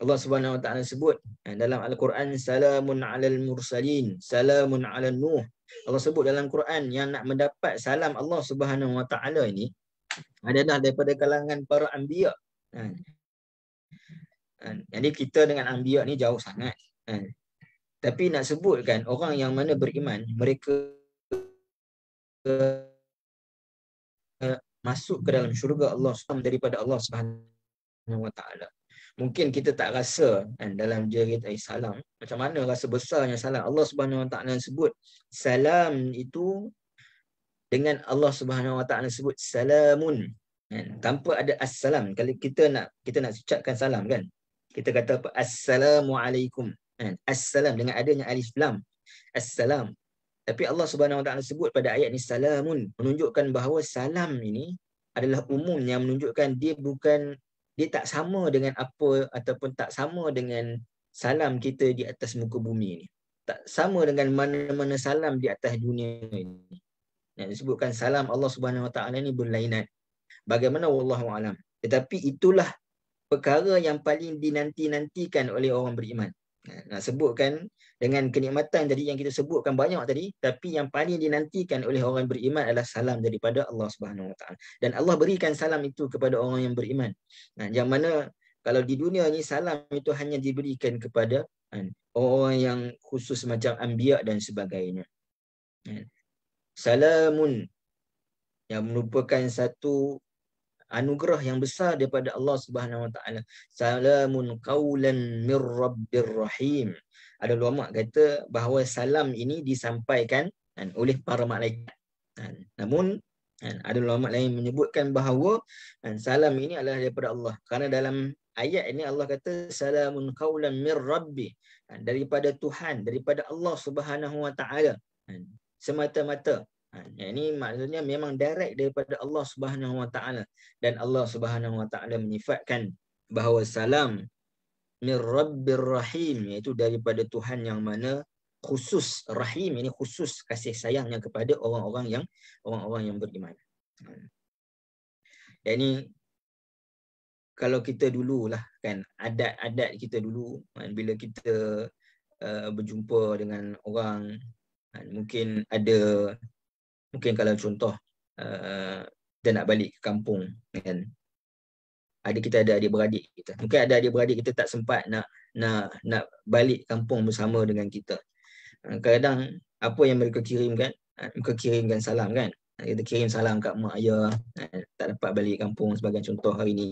Allah Subhanahu Wa Taala sebut eh, dalam Al-Quran salamun alal mursalin, salamun alal nuh. Allah sebut dalam Quran yang nak mendapat salam Allah Subhanahu Wa Taala ini adalah daripada kalangan para anbiya. Kan? Kan? Jadi kita dengan anbiya ni jauh sangat. Kan? Tapi nak sebutkan orang yang mana beriman, mereka masuk ke dalam syurga Allah SWT daripada Allah Subhanahu Mungkin kita tak rasa kan, dalam jerit ayat salam macam mana rasa besarnya salam Allah Subhanahu sebut salam itu dengan Allah Subhanahu sebut salamun kan, tanpa ada assalam kalau kita nak kita nak ucapkan salam kan kita kata apa assalamualaikum kan assalam dengan adanya alif lam assalam tapi Allah Subhanahu Wa Taala sebut pada ayat ni salamun menunjukkan bahawa salam ini adalah umum yang menunjukkan dia bukan dia tak sama dengan apa ataupun tak sama dengan salam kita di atas muka bumi ni. Tak sama dengan mana-mana salam di atas dunia ini. Yang disebutkan salam Allah Subhanahu Wa Taala ni berlainan. Bagaimana wallahu alam. Tetapi itulah perkara yang paling dinanti-nantikan oleh orang beriman. Nak sebutkan dengan kenikmatan tadi yang kita sebutkan banyak tadi tapi yang paling dinantikan oleh orang beriman adalah salam daripada Allah Subhanahu Wa Taala dan Allah berikan salam itu kepada orang yang beriman nah yang mana kalau di dunia ni salam itu hanya diberikan kepada kan, orang yang khusus macam anbiya dan sebagainya kan. salamun yang merupakan satu anugerah yang besar daripada Allah Subhanahu Wa Taala salamun qaulan mir rabbir rahim ada ulama kata bahawa salam ini disampaikan kan, oleh para malaikat. Kan. Namun kan, ada ulama lain menyebutkan bahawa kan, salam ini adalah daripada Allah. Karena dalam ayat ini Allah kata salamun qaulan mir rabbi kan, daripada Tuhan, daripada Allah Subhanahu wa taala. Kan, semata-mata Ha, ini maksudnya memang direct daripada Allah Subhanahu Wa Taala dan Allah Subhanahu Wa Taala menyifatkan bahawa salam min rabbir rahim iaitu daripada Tuhan yang mana khusus rahim ini khusus kasih sayangnya kepada orang-orang yang orang-orang yang beriman. Hmm. Dan ini kalau kita dululah kan adat-adat kita dulu kan, bila kita uh, berjumpa dengan orang kan, mungkin ada mungkin kalau contoh uh, dia nak balik ke kampung kan ada kita ada adik-beradik kita. Mungkin ada adik-beradik kita tak sempat nak nak nak balik kampung bersama dengan kita. Ah, kadang apa yang mereka kirimkan, ah, mereka kirimkan salam kan. Ah, kita kirim salam kat mak ayah tak dapat balik kampung sebagai contoh hari ni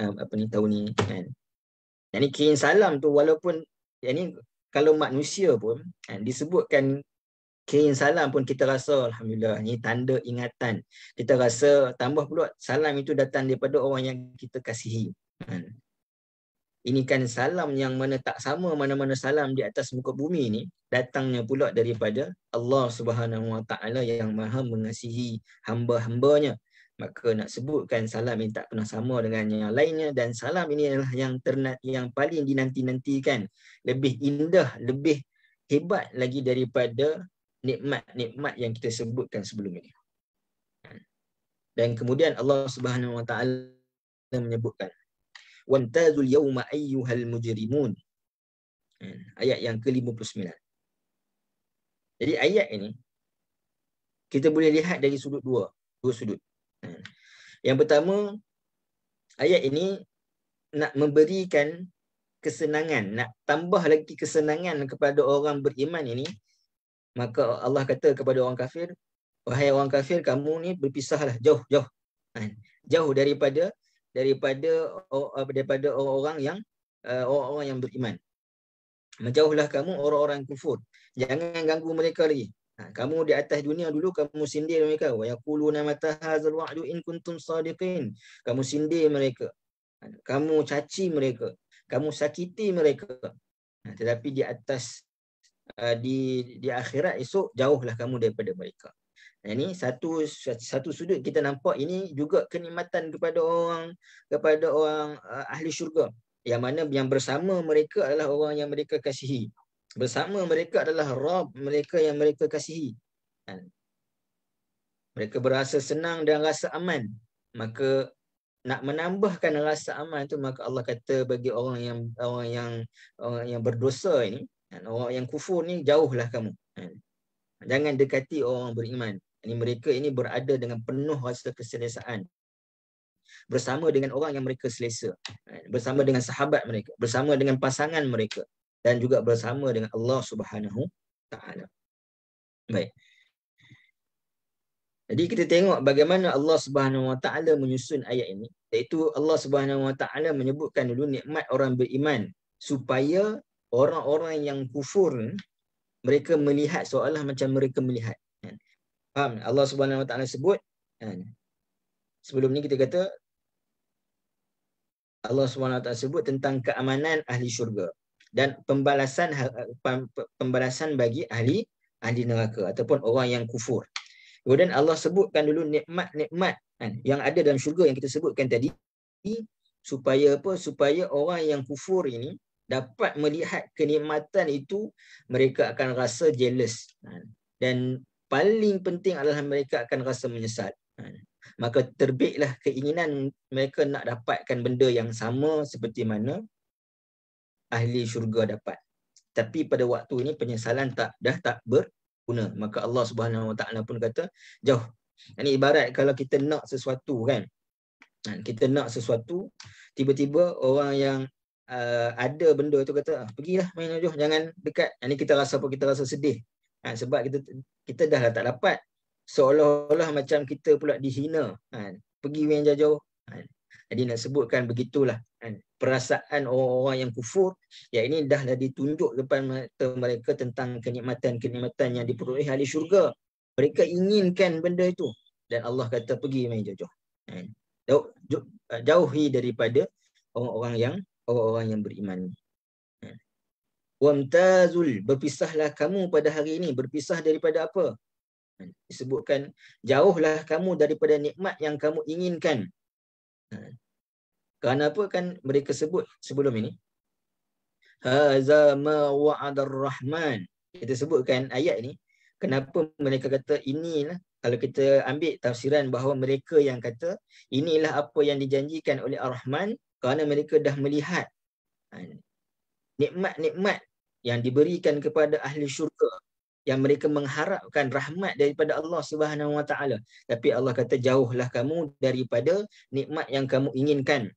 apa ni tahun ni kan. Yang ni kirim salam tu walaupun yang ni kalau manusia pun disebutkan kirim salam pun kita rasa Alhamdulillah ni tanda ingatan. Kita rasa tambah pula salam itu datang daripada orang yang kita kasihi. Kan? Ini kan salam yang mana tak sama mana-mana salam di atas muka bumi ni datangnya pula daripada Allah Subhanahu yang Maha mengasihi hamba-hambanya. Maka nak sebutkan salam ini tak pernah sama dengan yang lainnya dan salam ini adalah yang terna- yang paling dinanti-nantikan. Lebih indah, lebih hebat lagi daripada nikmat-nikmat yang kita sebutkan sebelum ini. Dan kemudian Allah Subhanahu Wa Taala menyebutkan wantazul yawma ayyuhal mujrimun. Ayat yang ke-59. Jadi ayat ini kita boleh lihat dari sudut dua, dua sudut. Yang pertama ayat ini nak memberikan kesenangan, nak tambah lagi kesenangan kepada orang beriman ini maka Allah kata kepada orang kafir wahai orang kafir kamu ni berpisahlah jauh jauh kan? jauh daripada daripada daripada orang-orang yang eh, orang-orang yang beriman menjauhlah kamu orang-orang kufur jangan ganggu mereka lagi ha, kamu di atas dunia dulu kamu sindir mereka wa yaquluna mata hazal wa'du in kuntum sadiqin kamu sindir mereka ha, kamu caci mereka kamu sakiti mereka ha, tetapi di atas Uh, di di akhirat esok jauhlah kamu daripada mereka. Ini satu satu sudut kita nampak ini juga kenikmatan kepada orang kepada orang uh, ahli syurga yang mana yang bersama mereka adalah orang yang mereka kasihi. Bersama mereka adalah Rob mereka yang mereka kasihi. Dan mereka berasa senang dan rasa aman. Maka nak menambahkan rasa aman tu maka Allah kata bagi orang yang orang yang orang yang berdosa ini Kan? Orang yang kufur ni jauhlah kamu. Kan? Jangan dekati orang beriman. Ini mereka ini berada dengan penuh rasa keselesaan. Bersama dengan orang yang mereka selesa. Kan? Bersama dengan sahabat mereka. Bersama dengan pasangan mereka. Dan juga bersama dengan Allah subhanahu ta'ala. Baik. Jadi kita tengok bagaimana Allah Subhanahu Wa Taala menyusun ayat ini iaitu Allah Subhanahu Wa Taala menyebutkan dulu nikmat orang beriman supaya orang-orang yang kufur mereka melihat seolah macam mereka melihat. Kan? Faham? Allah Subhanahu Wa Taala sebut kan? sebelum ni kita kata Allah taala sebut tentang keamanan ahli syurga dan pembalasan pembalasan bagi ahli ahli neraka ataupun orang yang kufur. Kemudian Allah sebutkan dulu nikmat-nikmat kan, yang ada dalam syurga yang kita sebutkan tadi supaya apa? Supaya orang yang kufur ini dapat melihat kenikmatan itu mereka akan rasa jealous ha. dan paling penting adalah mereka akan rasa menyesal ha. maka terbitlah keinginan mereka nak dapatkan benda yang sama seperti mana ahli syurga dapat tapi pada waktu ini penyesalan tak dah tak berguna maka Allah Subhanahu Wa Taala pun kata jauh ini ibarat kalau kita nak sesuatu kan ha, kita nak sesuatu tiba-tiba orang yang uh, ada benda tu kata ah, pergilah main hujung jangan dekat ini kita rasa apa kita rasa sedih ha, sebab kita kita dah lah tak dapat seolah-olah macam kita pula dihina ha, pergi main jauh-jauh ha, jadi nak sebutkan begitulah ha, perasaan orang-orang yang kufur yang ini dah lah ditunjuk depan mata mereka tentang kenikmatan-kenikmatan yang diperoleh ahli syurga mereka inginkan benda itu dan Allah kata pergi main jauh-jauh ha, jauh, jauhi daripada orang-orang yang orang-orang yang beriman. Wa hmm. Wamtazul berpisahlah kamu pada hari ini berpisah daripada apa? Hmm. Disebutkan jauhlah kamu daripada nikmat yang kamu inginkan. Hmm. Kerana apa kan mereka sebut sebelum ini? Haza ma wa'adar rahman. Kita sebutkan ayat ini. Kenapa mereka kata inilah kalau kita ambil tafsiran bahawa mereka yang kata inilah apa yang dijanjikan oleh Ar-Rahman kerana mereka dah melihat ha, nikmat-nikmat yang diberikan kepada ahli syurga yang mereka mengharapkan rahmat daripada Allah Subhanahu Wa Taala tapi Allah kata jauhlah kamu daripada nikmat yang kamu inginkan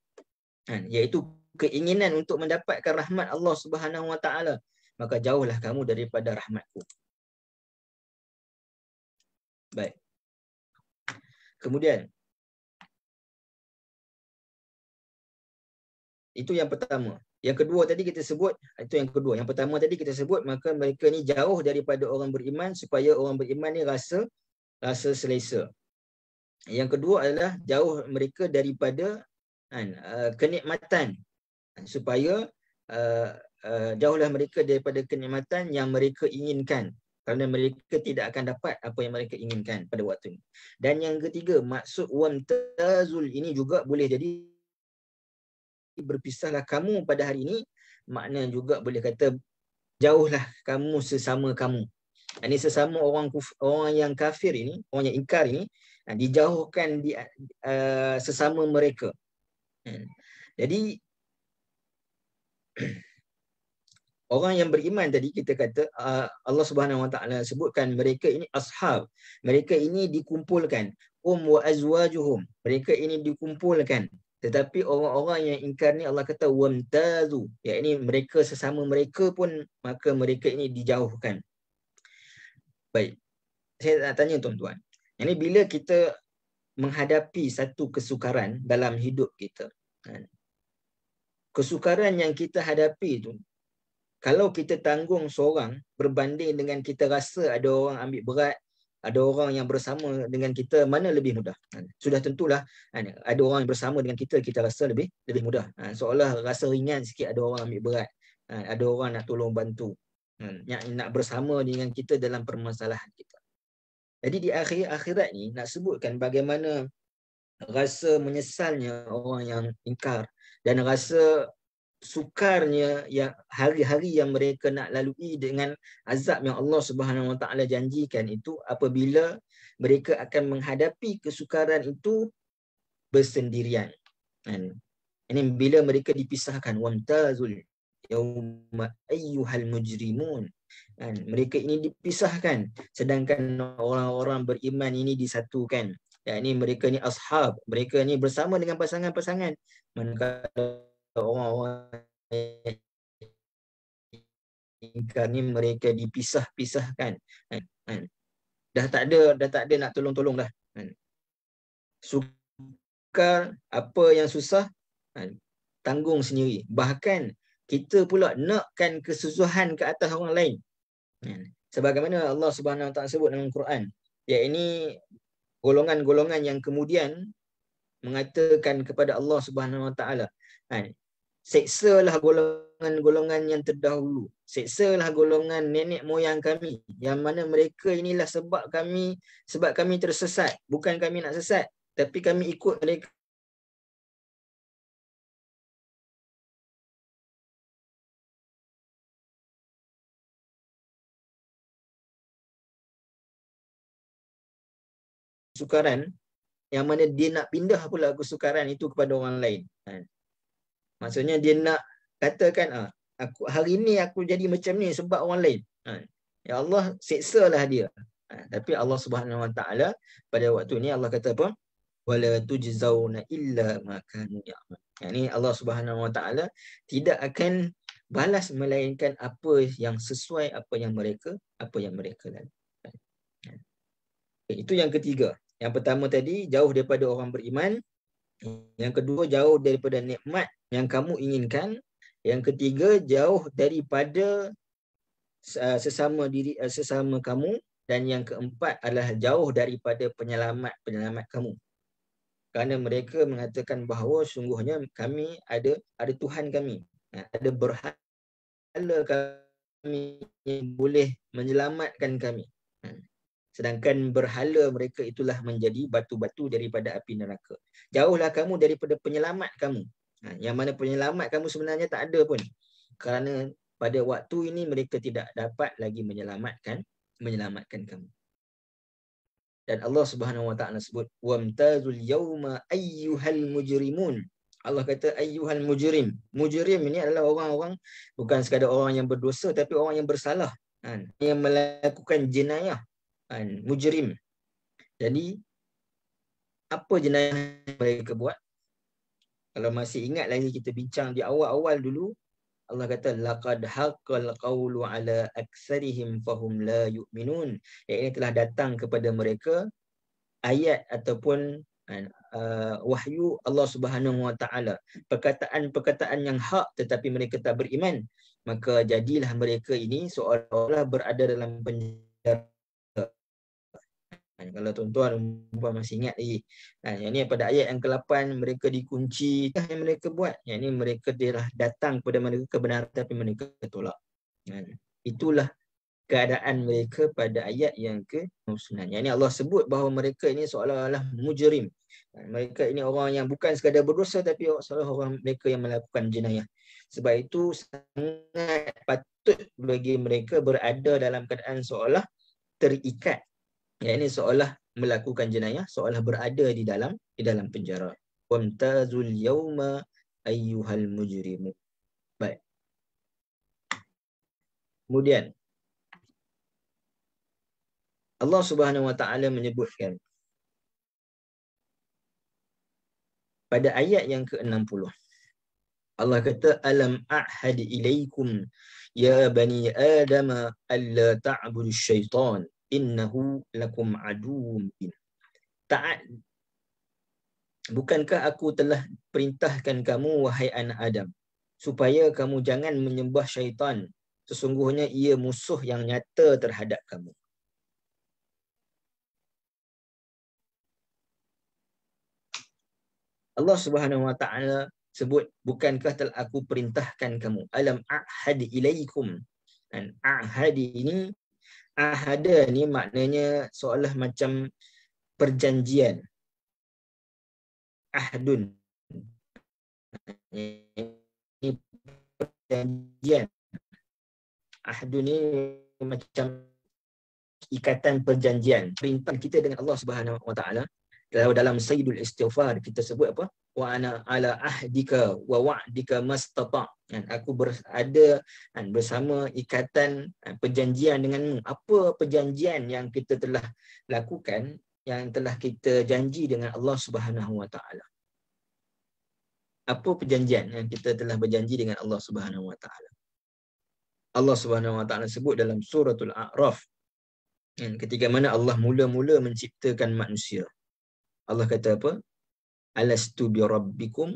kan iaitu keinginan untuk mendapatkan rahmat Allah Subhanahu Wa Taala maka jauhlah kamu daripada rahmatku baik kemudian Itu yang pertama. Yang kedua tadi kita sebut, itu yang kedua. Yang pertama tadi kita sebut, maka mereka ni jauh daripada orang beriman supaya orang beriman ni rasa rasa selesa. Yang kedua adalah jauh mereka daripada kan, uh, kenikmatan supaya uh, uh, jauhlah mereka daripada kenikmatan yang mereka inginkan kerana mereka tidak akan dapat apa yang mereka inginkan pada waktu ini. Dan yang ketiga, maksud wamtazul ini juga boleh jadi berpisahlah kamu pada hari ini makna juga boleh kata jauhlah kamu sesama kamu. Ini sesama orang kuf, orang yang kafir ini, orang yang ingkar ini dijauhkan di uh, sesama mereka. Hmm. Jadi orang yang beriman tadi kita kata uh, Allah Subhanahu Wa Taala sebutkan mereka ini ashab. Mereka ini dikumpulkan um wa azwajuhum. Mereka ini dikumpulkan tetapi orang-orang yang ingkar ni Allah kata wamtazu. Yang ini mereka sesama mereka pun maka mereka ini dijauhkan. Baik. Saya nak tanya tuan-tuan. Yang ini bila kita menghadapi satu kesukaran dalam hidup kita. Kan? Kesukaran yang kita hadapi tu kalau kita tanggung seorang berbanding dengan kita rasa ada orang ambil berat ada orang yang bersama dengan kita mana lebih mudah ha, sudah tentulah ha, ada orang yang bersama dengan kita kita rasa lebih lebih mudah ha, seolah rasa ringan sikit ada orang ambil berat ada orang nak tolong bantu yang nak bersama dengan kita dalam permasalahan kita jadi di akhir akhirat ni nak sebutkan bagaimana rasa menyesalnya orang yang ingkar dan rasa sukarnya yang hari-hari yang mereka nak lalui dengan azab yang Allah Subhanahu Wa Taala janjikan itu apabila mereka akan menghadapi kesukaran itu bersendirian. Kan? ini bila mereka dipisahkan wamtazul yaum ayyuhal mujrimun kan? mereka ini dipisahkan sedangkan orang-orang beriman ini disatukan Ini mereka ni ashab mereka ni bersama dengan pasangan-pasangan manakala orang-orang ni mereka dipisah-pisahkan kan, kan. dah tak ada dah tak ada nak tolong-tolong dah kan. sukar apa yang susah tanggung sendiri bahkan kita pula nakkan kesusahan ke atas orang lain sebagaimana Allah Subhanahu Wa Ta'ala sebut dalam Quran iaitu golongan-golongan yang kemudian mengatakan kepada Allah Subhanahu Wa Ta'ala seksalah golongan-golongan yang terdahulu. Seksalah golongan nenek moyang kami. Yang mana mereka inilah sebab kami sebab kami tersesat. Bukan kami nak sesat. Tapi kami ikut mereka. Sukaran yang mana dia nak pindah pula kesukaran itu kepada orang lain. Kan? Maksudnya dia nak katakan ah aku hari ni aku jadi macam ni sebab orang lain. Ha, ya Allah seksalah dia. Ha, tapi Allah Subhanahu Wa Taala pada waktu ni Allah kata apa? Wala tujzauna illa ma kanu ya'mal. Yani ha, Allah Subhanahu Wa Taala tidak akan balas melainkan apa yang sesuai apa yang mereka apa yang mereka lakukan. itu yang ketiga. Yang pertama tadi jauh daripada orang beriman. Yang kedua jauh daripada nikmat yang kamu inginkan. Yang ketiga, jauh daripada uh, sesama diri uh, sesama kamu dan yang keempat adalah jauh daripada penyelamat-penyelamat kamu. Kerana mereka mengatakan bahawa sungguhnya kami ada ada Tuhan kami. Ha, ada berhala kami yang boleh menyelamatkan kami. Ha, sedangkan berhala mereka itulah menjadi batu-batu daripada api neraka. Jauhlah kamu daripada penyelamat kamu. Ha, yang mana penyelamat kamu sebenarnya tak ada pun kerana pada waktu ini mereka tidak dapat lagi menyelamatkan menyelamatkan kamu dan Allah Subhanahu Wa Taala sebut Wa wamtazul yauma ayyuhal mujrimun Allah kata ayyuhal mujrim mujrim ini adalah orang-orang bukan sekadar orang yang berdosa tapi orang yang bersalah ha, yang melakukan jenayah ha, mujrim jadi apa jenayah yang mereka buat kalau masih ingat lagi kita bincang di awal-awal dulu Allah kata laqad haqqal qawlu ala aktsarihim fahum la yu'minun ini telah datang kepada mereka ayat ataupun uh, wahyu Allah Subhanahu wa taala perkataan-perkataan yang hak tetapi mereka tak beriman maka jadilah mereka ini seolah-olah berada dalam penjara kalau tuan-tuan puan masih ingat lagi. Ha, yang ni pada ayat yang ke-8 mereka dikunci dah eh, yang mereka buat. Yang ni mereka telah datang kepada mereka kebenaran tapi mereka tolak. Ha, itulah keadaan mereka pada ayat yang ke-9. Yang ni Allah sebut bahawa mereka ini seolah-olah mujrim. Ha, mereka ini orang yang bukan sekadar berdosa tapi seolah orang mereka yang melakukan jenayah. Sebab itu sangat patut bagi mereka berada dalam keadaan seolah terikat yang ini seolah melakukan jenayah seolah berada di dalam di dalam penjara wamtazul yawma ayyuhal mujrimu baik kemudian Allah Subhanahu wa taala menyebutkan pada ayat yang ke-60 Allah kata alam ahad ilaikum ya bani adam alla ta'budu syaitan innahu lakum aduun bin. Bukankah aku telah perintahkan kamu, wahai anak Adam, supaya kamu jangan menyembah syaitan. Sesungguhnya ia musuh yang nyata terhadap kamu. Allah Subhanahu Wa Taala sebut bukankah telah aku perintahkan kamu alam ahad ilaikum dan ahad ini ahada ni maknanya seolah macam perjanjian ahdun ini perjanjian ahdun ni macam ikatan perjanjian perintah kita dengan Allah Subhanahu Wa Taala dalam Sayyidul Istighfar kita sebut apa? Wa ana ala ahdika wa wa'dika mastata. Kan aku berada kan bersama ikatan kan, perjanjian dengan Apa perjanjian yang kita telah lakukan yang telah kita janji dengan Allah Subhanahu wa taala. Apa perjanjian yang kita telah berjanji dengan Allah Subhanahu wa taala? Allah Subhanahu wa taala sebut dalam suratul A'raf kan, ketika mana Allah mula-mula menciptakan manusia. Allah kata apa? Alastu bi rabbikum.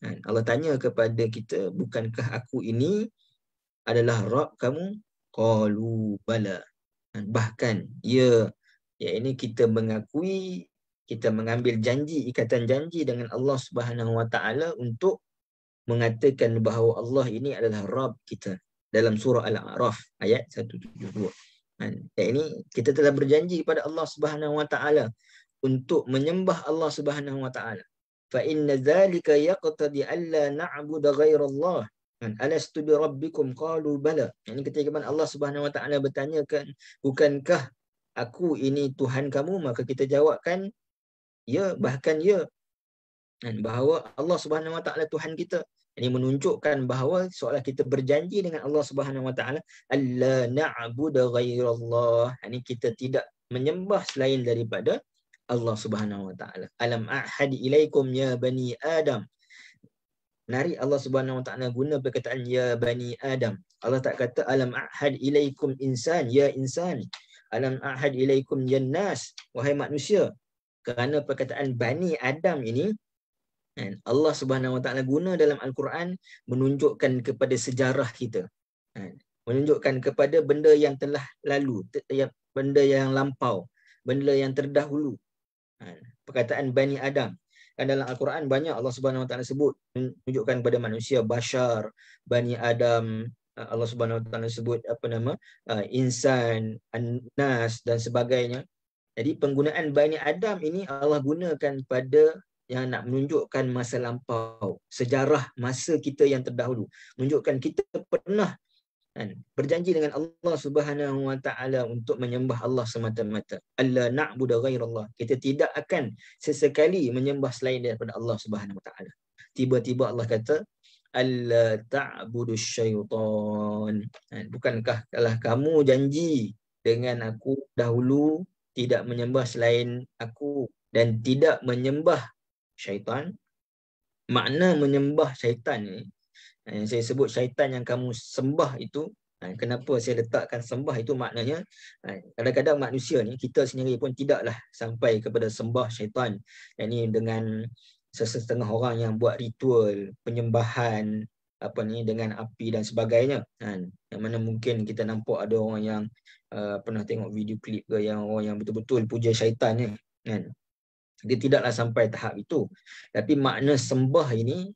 Kan? Allah tanya kepada kita, bukankah aku ini adalah Rabb kamu? Qalu bala. Kan? Bahkan ya, ya ini kita mengakui kita mengambil janji ikatan janji dengan Allah Subhanahu Wa Taala untuk mengatakan bahawa Allah ini adalah Rabb kita dalam surah Al-A'raf ayat 172. Dan ini kita telah berjanji kepada Allah Subhanahu Wa Taala untuk menyembah Allah Subhanahu wa taala. Fa inna dhalika yaqtadi alla na'budu ghayra Allah. Kan alastu bi rabbikum qalu bala. Yani ketika mana Allah Subhanahu wa taala bertanya kan bukankah aku ini Tuhan kamu maka kita jawabkan ya bahkan ya dan bahawa Allah Subhanahu wa taala Tuhan kita ini menunjukkan bahawa seolah kita berjanji dengan Allah Subhanahu wa taala alla na'budu ghayra Allah ini kita tidak menyembah selain daripada Allah Subhanahu Wa Taala. Alam ahad ilaikum ya bani Adam. Nari Allah Subhanahu Wa Taala guna perkataan ya bani Adam. Allah tak kata alam ahad ilaikum insan ya insan. Alam ahad ilaikum ya nas wahai manusia. Kerana perkataan bani Adam ini kan, Allah Subhanahu Wa Taala guna dalam Al-Quran menunjukkan kepada sejarah kita. Kan, menunjukkan kepada benda yang telah lalu, benda yang lampau, benda yang terdahulu perkataan Bani Adam. Kan dalam Al-Quran banyak Allah Subhanahu Wa Taala sebut menunjukkan kepada manusia Bashar, Bani Adam, uh, Allah Subhanahu Wa Taala sebut apa nama uh, insan, anas dan sebagainya. Jadi penggunaan Bani Adam ini Allah gunakan pada yang nak menunjukkan masa lampau, sejarah masa kita yang terdahulu. Menunjukkan kita pernah kan? berjanji dengan Allah Subhanahu Wa Taala untuk menyembah Allah semata-mata. Allah nak na'budu Allah. Kita tidak akan sesekali menyembah selain daripada Allah Subhanahu Wa Taala. Tiba-tiba Allah kata, Allah tak budus syaitan." Kan? Bukankah telah kamu janji dengan aku dahulu tidak menyembah selain aku dan tidak menyembah syaitan? Makna menyembah syaitan ni yang saya sebut syaitan yang kamu sembah itu eh, kenapa saya letakkan sembah itu maknanya eh, kadang-kadang manusia ni kita sendiri pun tidaklah sampai kepada sembah syaitan yakni dengan sesetengah orang yang buat ritual penyembahan apa ni dengan api dan sebagainya kan yang mana mungkin kita nampak ada orang yang uh, pernah tengok video klip ke yang orang yang betul-betul puja syaitan ni kan dia tidaklah sampai tahap itu tapi makna sembah ini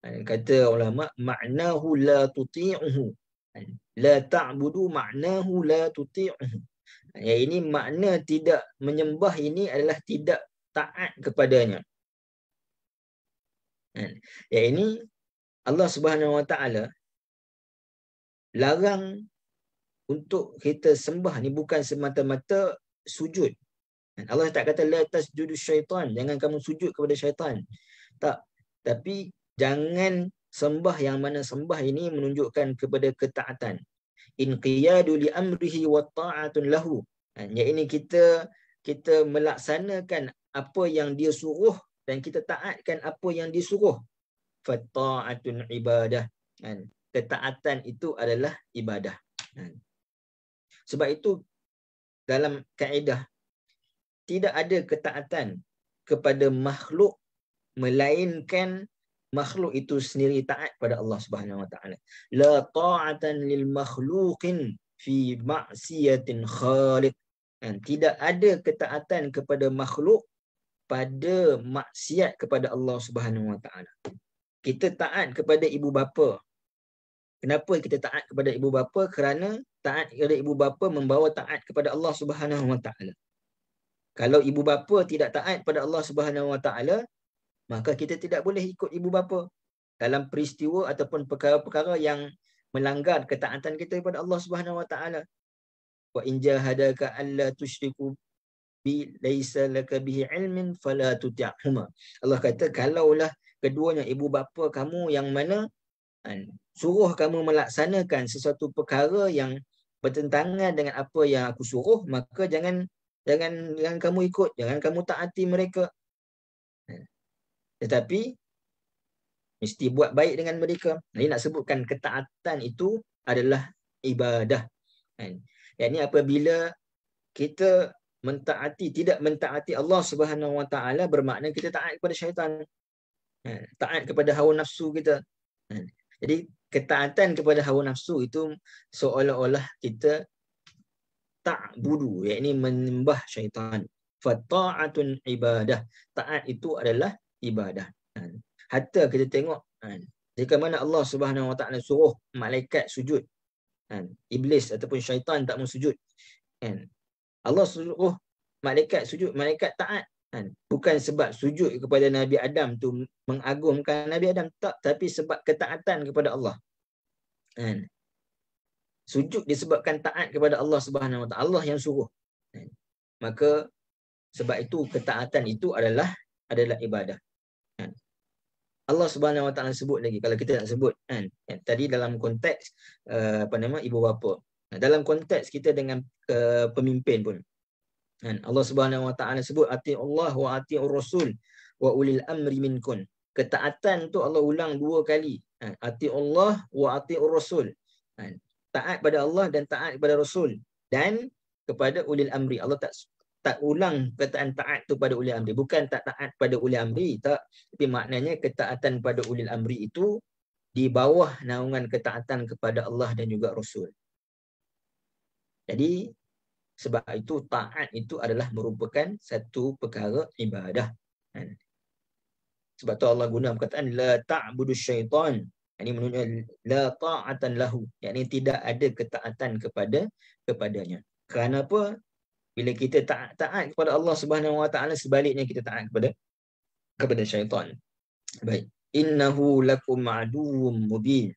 Kan, kata ulama maknahu la tuti'uhu kan, la ta'budu maknahu la tuti'uhu kan, yang ini makna tidak menyembah ini adalah tidak taat kepadanya Ya ini Allah Subhanahu Wa Taala larang untuk kita sembah ni bukan semata-mata sujud Allah tak kata la tasjudu syaitan jangan kamu sujud kepada syaitan tak tapi jangan sembah yang mana sembah ini menunjukkan kepada ketaatan inqiyadu li amrihi wa ta'atun lahu ya ini kita kita melaksanakan apa yang dia suruh dan kita taatkan apa yang dia suruh fata'atun ibadah kan ketaatan itu adalah ibadah kan sebab itu dalam kaedah tidak ada ketaatan kepada makhluk melainkan makhluk itu sendiri taat kepada Allah Subhanahu wa taala. La ta'atan lil makhluqin fi ma'siyatin khaliq. Kan? tidak ada ketaatan kepada makhluk pada maksiat kepada Allah Subhanahu wa taala. Kita taat kepada ibu bapa. Kenapa kita taat kepada ibu bapa? Kerana taat kepada ibu bapa membawa taat kepada Allah Subhanahu wa taala. Kalau ibu bapa tidak taat pada Allah Subhanahu wa taala, maka kita tidak boleh ikut ibu bapa dalam peristiwa ataupun perkara-perkara yang melanggar ketaatan kita kepada Allah Subhanahu Wa Taala. Wa in jahadaka alla tusyriku bi laisa laka bihi ilmin fala tuti'huma. Allah kata kalaulah keduanya ibu bapa kamu yang mana kan, suruh kamu melaksanakan sesuatu perkara yang bertentangan dengan apa yang aku suruh maka jangan jangan jangan kamu ikut jangan kamu taati mereka tetapi mesti buat baik dengan mereka. Ini nak sebutkan ketaatan itu adalah ibadah. Kan? Yang apabila kita mentaati tidak mentaati Allah Subhanahu Wa bermakna kita taat kepada syaitan. Kan? Taat kepada hawa nafsu kita. Kan? Jadi ketaatan kepada hawa nafsu itu seolah-olah kita tak budu, yakni menyembah syaitan. Fata'atun ibadah. Taat itu adalah ibadah. Kan. Hatta kita tengok kan, jika mana Allah Subhanahu Wa Taala suruh malaikat sujud. Kan, iblis ataupun syaitan tak mau sujud. Allah suruh malaikat sujud, malaikat taat. Bukan sebab sujud kepada Nabi Adam tu mengagumkan Nabi Adam tak tapi sebab ketaatan kepada Allah. Sujud disebabkan taat kepada Allah Subhanahu Wa Taala. Allah yang suruh. Maka sebab itu ketaatan itu adalah adalah ibadah. Allah Subhanahu Wa Taala sebut lagi kalau kita nak sebut kan, kan tadi dalam konteks uh, apa nama ibu bapa dalam konteks kita dengan uh, pemimpin pun kan Allah Subhanahu Wa Taala sebut ati Allah wa ati rasul wa ulil amri minkun ketaatan tu Allah ulang dua kali kan ati Allah wa ati rasul kan taat pada Allah dan taat kepada rasul dan kepada ulil amri Allah tak tak ulang perkataan taat tu pada ulil amri bukan tak taat pada ulil amri tak tapi maknanya ketaatan pada ulil amri itu di bawah naungan ketaatan kepada Allah dan juga Rasul jadi sebab itu taat itu adalah merupakan satu perkara ibadah kan? sebab tu Allah guna perkataan la ta'budu syaitan ini menunjuk la ta'atan lahu yakni tidak ada ketaatan kepada kepadanya kerana apa bila kita taat taat kepada Allah Subhanahu Wa Taala sebaliknya kita taat kepada kepada syaitan. Baik. Innahu lakum aduwwum mubin.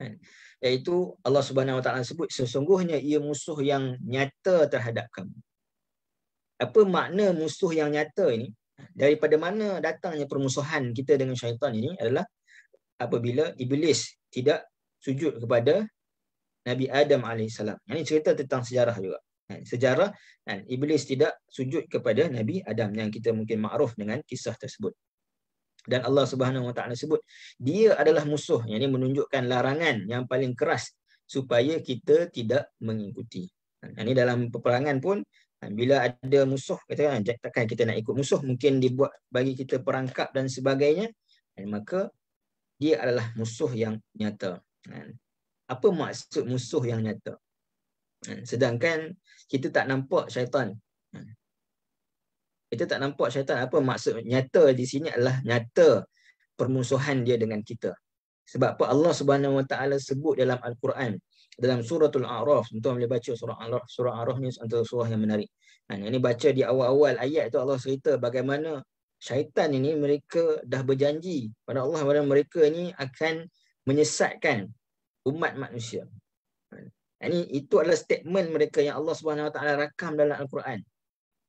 Kan? Iaitu Allah Subhanahu Wa Taala sebut sesungguhnya ia musuh yang nyata terhadap kamu. Apa makna musuh yang nyata ini? Daripada mana datangnya permusuhan kita dengan syaitan ini adalah apabila iblis tidak sujud kepada Nabi Adam alaihissalam. Ini cerita tentang sejarah juga. Kan, sejarah kan, iblis tidak sujud kepada nabi Adam yang kita mungkin makruf dengan kisah tersebut dan Allah Subhanahu Wa Taala sebut dia adalah musuh yang ini menunjukkan larangan yang paling keras supaya kita tidak mengikuti kan, ini dalam peperangan pun kan, bila ada musuh kata kan takkan kita nak ikut musuh mungkin dibuat bagi kita perangkap dan sebagainya dan maka dia adalah musuh yang nyata kan, apa maksud musuh yang nyata Ha, sedangkan kita tak nampak syaitan. Ha. Kita tak nampak syaitan apa maksud nyata di sini adalah nyata permusuhan dia dengan kita. Sebab apa Allah Subhanahu Wa Taala sebut dalam Al-Quran dalam Surah Al A'raf. Tuan boleh baca surah Al-Araf, surah Al-Araf ni antara surah yang menarik. Ha, ini baca di awal-awal ayat itu Allah cerita bagaimana syaitan ini mereka dah berjanji pada Allah bahawa mereka ini akan menyesatkan umat manusia. Ini itu adalah statement mereka yang Allah Subhanahu Wa Taala rakam dalam Al-Quran.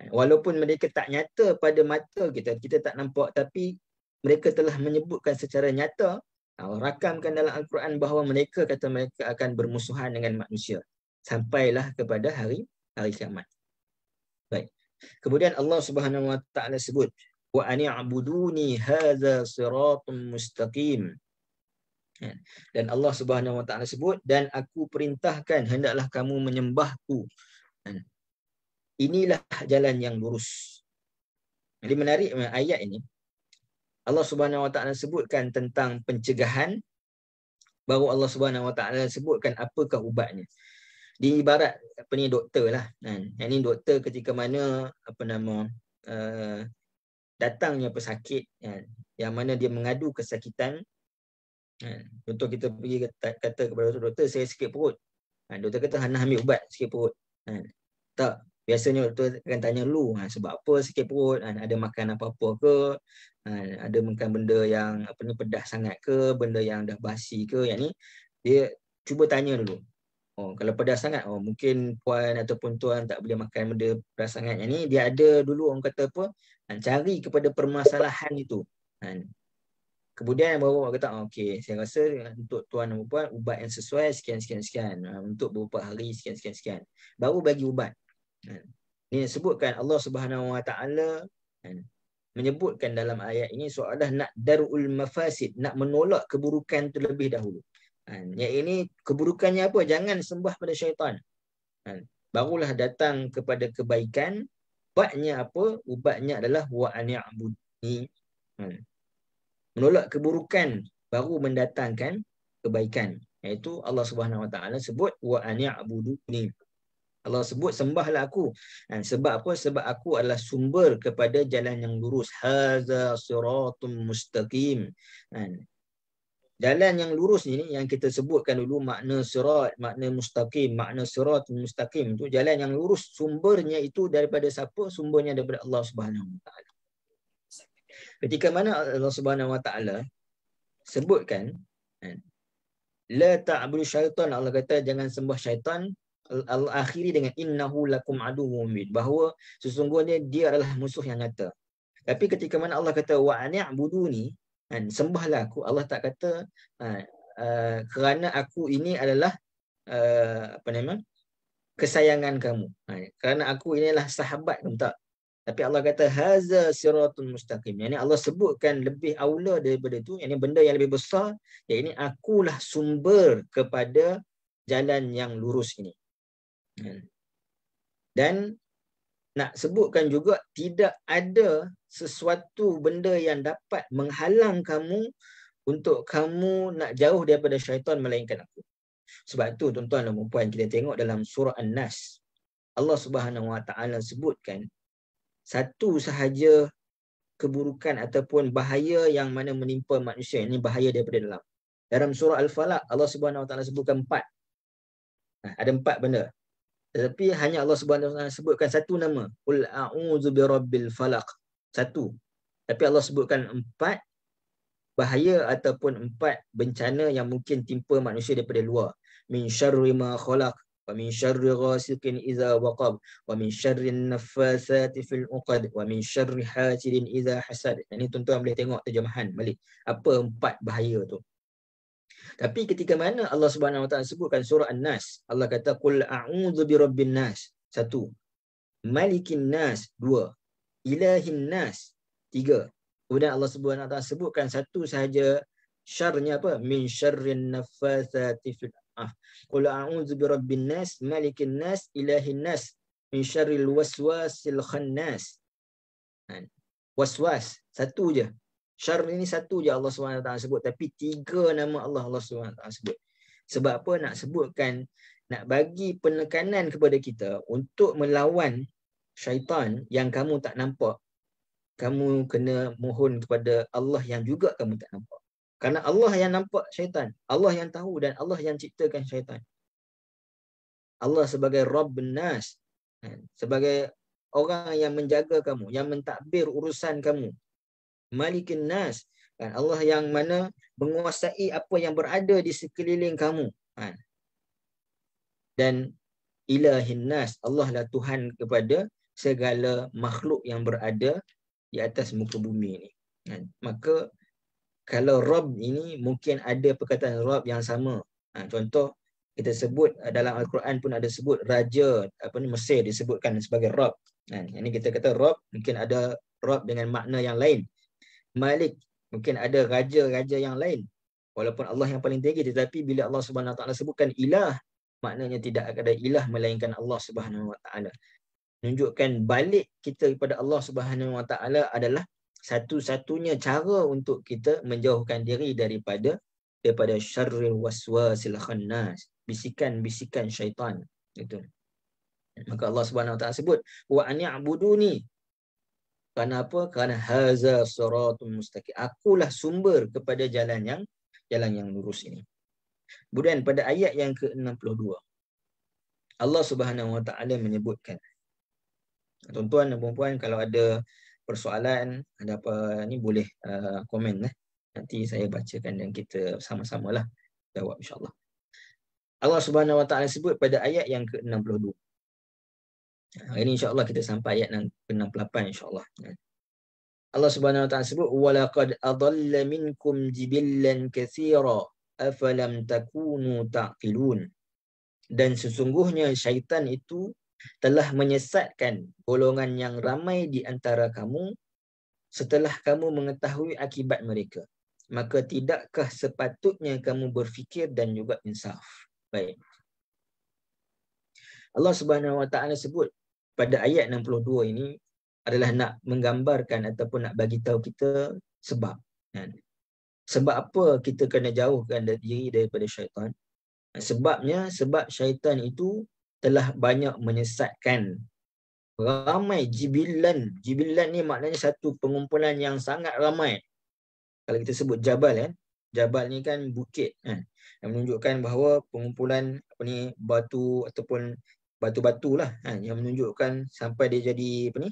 Eh, walaupun mereka tak nyata pada mata kita, kita tak nampak tapi mereka telah menyebutkan secara nyata eh, rakamkan dalam Al-Quran bahawa mereka kata mereka akan bermusuhan dengan manusia sampailah kepada hari hari kiamat. Baik. Kemudian Allah Subhanahu Wa Taala sebut wa ani'buduni hadza siratun mustaqim Ya. Dan Allah Subhanahu Wa Taala sebut dan aku perintahkan hendaklah kamu menyembahku. Ya. Inilah jalan yang lurus. Jadi menarik ayat ini. Allah Subhanahu Wa Taala sebutkan tentang pencegahan baru Allah Subhanahu Wa Taala sebutkan apakah ubatnya. Di ibarat apa ni doktor lah. Kan. Yang ini doktor ketika mana apa nama eh, datangnya pesakit kan. yang mana dia mengadu kesakitan Hmm. Contoh kita pergi kata kepada doktor, doktor saya sakit perut. Ha, doktor kata Hana ambil ubat sakit perut. Ha, tak. Biasanya doktor akan tanya dulu ha, sebab apa sakit perut, ada makan apa-apa ke, ada makan benda yang apa ni pedas sangat ke, benda yang dah basi ke, yang ni dia cuba tanya dulu. Oh, kalau pedas sangat, oh mungkin puan ataupun tuan tak boleh makan benda pedas sangat. Yang ni dia ada dulu orang kata apa, cari kepada permasalahan itu. Kemudian baru bapa kata, ah, okey, saya rasa untuk tuan dan puan ubat yang sesuai sekian sekian sekian ah, untuk beberapa hari sekian sekian sekian. Baru bagi ubat. Kan? Ini sebutkan Allah Subhanahu Wa Taala kan? menyebutkan dalam ayat ini soal dah nak darul mafasid, nak menolak keburukan terlebih dahulu. Kan? Yang ini keburukannya apa? Jangan sembah pada syaitan. Barulah datang kepada kebaikan. Ubatnya apa? Ubatnya adalah wa'ani'budni. Hmm menolak keburukan baru mendatangkan kebaikan iaitu Allah Subhanahu Wa Taala sebut wa ani'buduni Allah sebut sembahlah aku dan ha, sebab apa sebab aku adalah sumber kepada jalan yang lurus haza siratum mustaqim kan jalan yang lurus ni yang kita sebutkan dulu makna sirat makna mustaqim makna sirat mustaqim tu jalan yang lurus sumbernya itu daripada siapa sumbernya daripada Allah Subhanahu Wa Taala ketika mana Allah Subhanahu Wa Taala sebutkan kan, la ta'budu syaitan Allah kata jangan sembah syaitan Allah akhiri dengan innahu lakum aduwwum mubin bahawa sesungguhnya dia adalah musuh yang nyata tapi ketika mana Allah kata wa ani'buduni kan sembahlah aku Allah tak kata ha, ha, kerana aku ini adalah ha, apa nama kesayangan kamu kerana aku inilah sahabat kamu tak tapi Allah kata haza siratul mustaqim. Yang ini Allah sebutkan lebih aula daripada itu. Yang ini benda yang lebih besar. Yang ini akulah sumber kepada jalan yang lurus ini. Hmm. Dan nak sebutkan juga tidak ada sesuatu benda yang dapat menghalang kamu untuk kamu nak jauh daripada syaitan melainkan aku. Sebab itu tuan-tuan dan puan kita tengok dalam surah An-Nas. Allah Subhanahu Wa Taala sebutkan satu sahaja keburukan ataupun bahaya yang mana menimpa manusia ini bahaya daripada dalam. Dalam surah Al-Falaq Allah Subhanahu Wa Taala sebutkan empat. Ha, ada empat benda. Tetapi hanya Allah Subhanahu Wa Taala sebutkan satu nama, qul a'udzu birabbil falaq. Satu. Tapi Allah sebutkan empat bahaya ataupun empat bencana yang mungkin timpa manusia daripada luar. Min syarri ma khalaq. ومن شر غاسق إذا وقب ومن شر النفاثات في العقد ومن شر حاسد إذا حسد يعني tuan-tuan boleh tengok terjemahan balik apa empat bahaya tu tapi ketika mana Allah Subhanahu Wa Taala sebutkan surah An-Nas Allah kata qul a'udzu birabbin nas satu malikin nas dua ilahin nas tiga kemudian Allah Subhanahu Wa Taala sebutkan satu sahaja syarnya apa min syarrin nafathati fil Ah, qul a'udzu bi rabbin nas, malikin nas, ilahin nas, min syarril waswasil khannas. Kan? Waswas satu je. Syarr ini satu je Allah SWT sebut tapi tiga nama Allah Allah SWT sebut. Sebab apa nak sebutkan nak bagi penekanan kepada kita untuk melawan syaitan yang kamu tak nampak. Kamu kena mohon kepada Allah yang juga kamu tak nampak. Karena Allah yang nampak syaitan. Allah yang tahu dan Allah yang ciptakan syaitan. Allah sebagai Rabb Nas. Kan? Sebagai orang yang menjaga kamu. Yang mentadbir urusan kamu. Malikin Nas. Kan? Allah yang mana menguasai apa yang berada di sekeliling kamu. Kan? Dan ilahin Nas. Allah lah Tuhan kepada segala makhluk yang berada di atas muka bumi ini. Maka kalau Rob ini mungkin ada perkataan Rob yang sama. Ha, contoh kita sebut eh, dalam Al-Quran pun ada sebut raja apa ni Mesir disebutkan sebagai Rob. Kan. Ha, ini kita kata Rob mungkin ada Rob dengan makna yang lain. Malik mungkin ada raja-raja yang lain. Walaupun Allah yang paling tinggi tetapi bila Allah Subhanahu taala sebutkan ilah maknanya tidak ada ilah melainkan Allah Subhanahu wa taala. Menunjukkan balik kita kepada Allah Subhanahu wa taala adalah satu-satunya cara untuk kita menjauhkan diri daripada daripada syarrul waswasil khannas bisikan-bisikan syaitan itu maka Allah Subhanahu taala sebut wa ani'buduni kerana apa kerana haza siratul mustaqim akulah sumber kepada jalan yang jalan yang lurus ini kemudian pada ayat yang ke-62 Allah Subhanahu wa taala menyebutkan tuan-tuan dan puan-puan kalau ada persoalan ada apa ni boleh uh, komen eh. nanti saya bacakan dan kita sama-sama lah jawab insyaAllah Allah subhanahu wa ta'ala sebut pada ayat yang ke-62 hari ini insyaAllah kita sampai ayat yang ke-68 insyaAllah Allah subhanahu wa ta'ala sebut walaqad adalla minkum jibillan kathira afalam takunu ta'qilun dan sesungguhnya syaitan itu telah menyesatkan golongan yang ramai di antara kamu setelah kamu mengetahui akibat mereka. Maka tidakkah sepatutnya kamu berfikir dan juga insaf? Baik. Allah Subhanahu Wa Taala sebut pada ayat 62 ini adalah nak menggambarkan ataupun nak bagi tahu kita sebab. Kan? Sebab apa kita kena jauhkan diri daripada syaitan? Sebabnya sebab syaitan itu telah banyak menyesatkan ramai jibilan. Jibilan ni maknanya satu pengumpulan yang sangat ramai. Kalau kita sebut jabal kan, jabal ni kan bukit kan. Yang menunjukkan bahawa pengumpulan apa ni batu ataupun batu-batu lah kan yang menunjukkan sampai dia jadi apa ni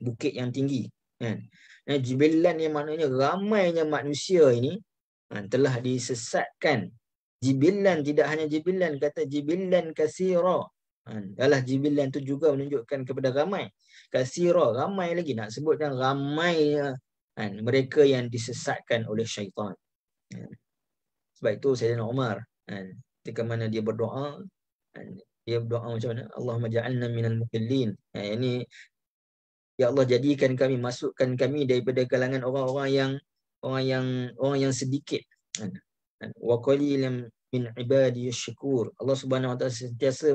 bukit yang tinggi kan. Nah, jibilan ni maknanya ramainya manusia ini kan, telah disesatkan Jibilan tidak hanya jibilan kata jibilan kasiro, Adalah jibilan tu juga menunjukkan kepada ramai. kasiro ramai lagi nak sebut yang ramai kan, mereka yang disesatkan oleh syaitan. Sebab itu Sayyidina Umar kan, di mana dia berdoa kan, dia berdoa macam mana? Allahumma ja'alna minal muqillin. Ya, ini Ya Allah jadikan kami masukkan kami daripada kalangan orang-orang yang orang yang orang yang sedikit wa qalilan min ibadiyash syukur. Allah Subhanahu wa taala sentiasa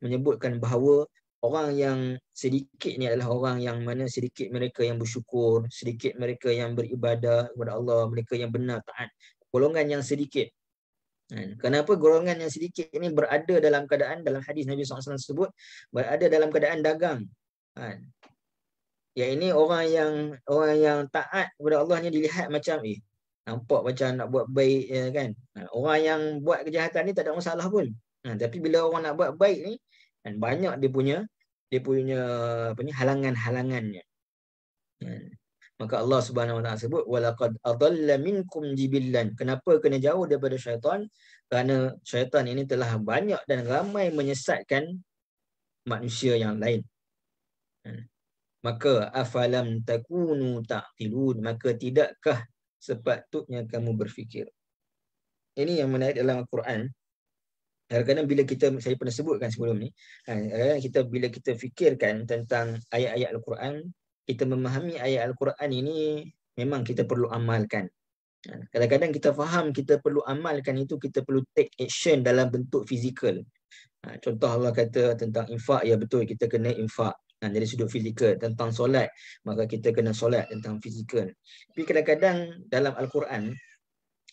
menyebutkan bahawa orang yang sedikit ni adalah orang yang mana sedikit mereka yang bersyukur, sedikit mereka yang beribadah kepada Allah, mereka yang benar taat. Golongan yang sedikit. Kan? Kenapa golongan yang sedikit ini berada dalam keadaan dalam hadis Nabi SAW sebut berada dalam keadaan dagang. Kan? Ya ini orang yang orang yang taat kepada Allah ni dilihat macam eh nampak macam nak buat baik ya kan orang yang buat kejahatan ni tak ada masalah pun ha, tapi bila orang nak buat baik ni kan banyak dia punya dia punya apa ni halangan-halangannya ha. maka Allah Subhanahu Wa Taala sebut walaqad adalla minkum jibillan kenapa kena jauh daripada syaitan kerana syaitan ini telah banyak dan ramai menyesatkan manusia yang lain ha. maka afalam takunu taqilun maka tidakkah sepatutnya kamu berfikir. Ini yang menarik dalam Al-Quran. Kadang-kadang bila kita, saya pernah sebutkan sebelum ni, kan, kadang-kadang kita, bila kita fikirkan tentang ayat-ayat Al-Quran, kita memahami ayat Al-Quran ini memang kita perlu amalkan. Kan, kadang-kadang kita faham kita perlu amalkan itu, kita perlu take action dalam bentuk fizikal. Ha, contoh Allah kata tentang infak, ya betul kita kena infak. Ha, dari sudut fizikal tentang solat maka kita kena solat tentang fizikal. Tapi kadang-kadang dalam Al-Quran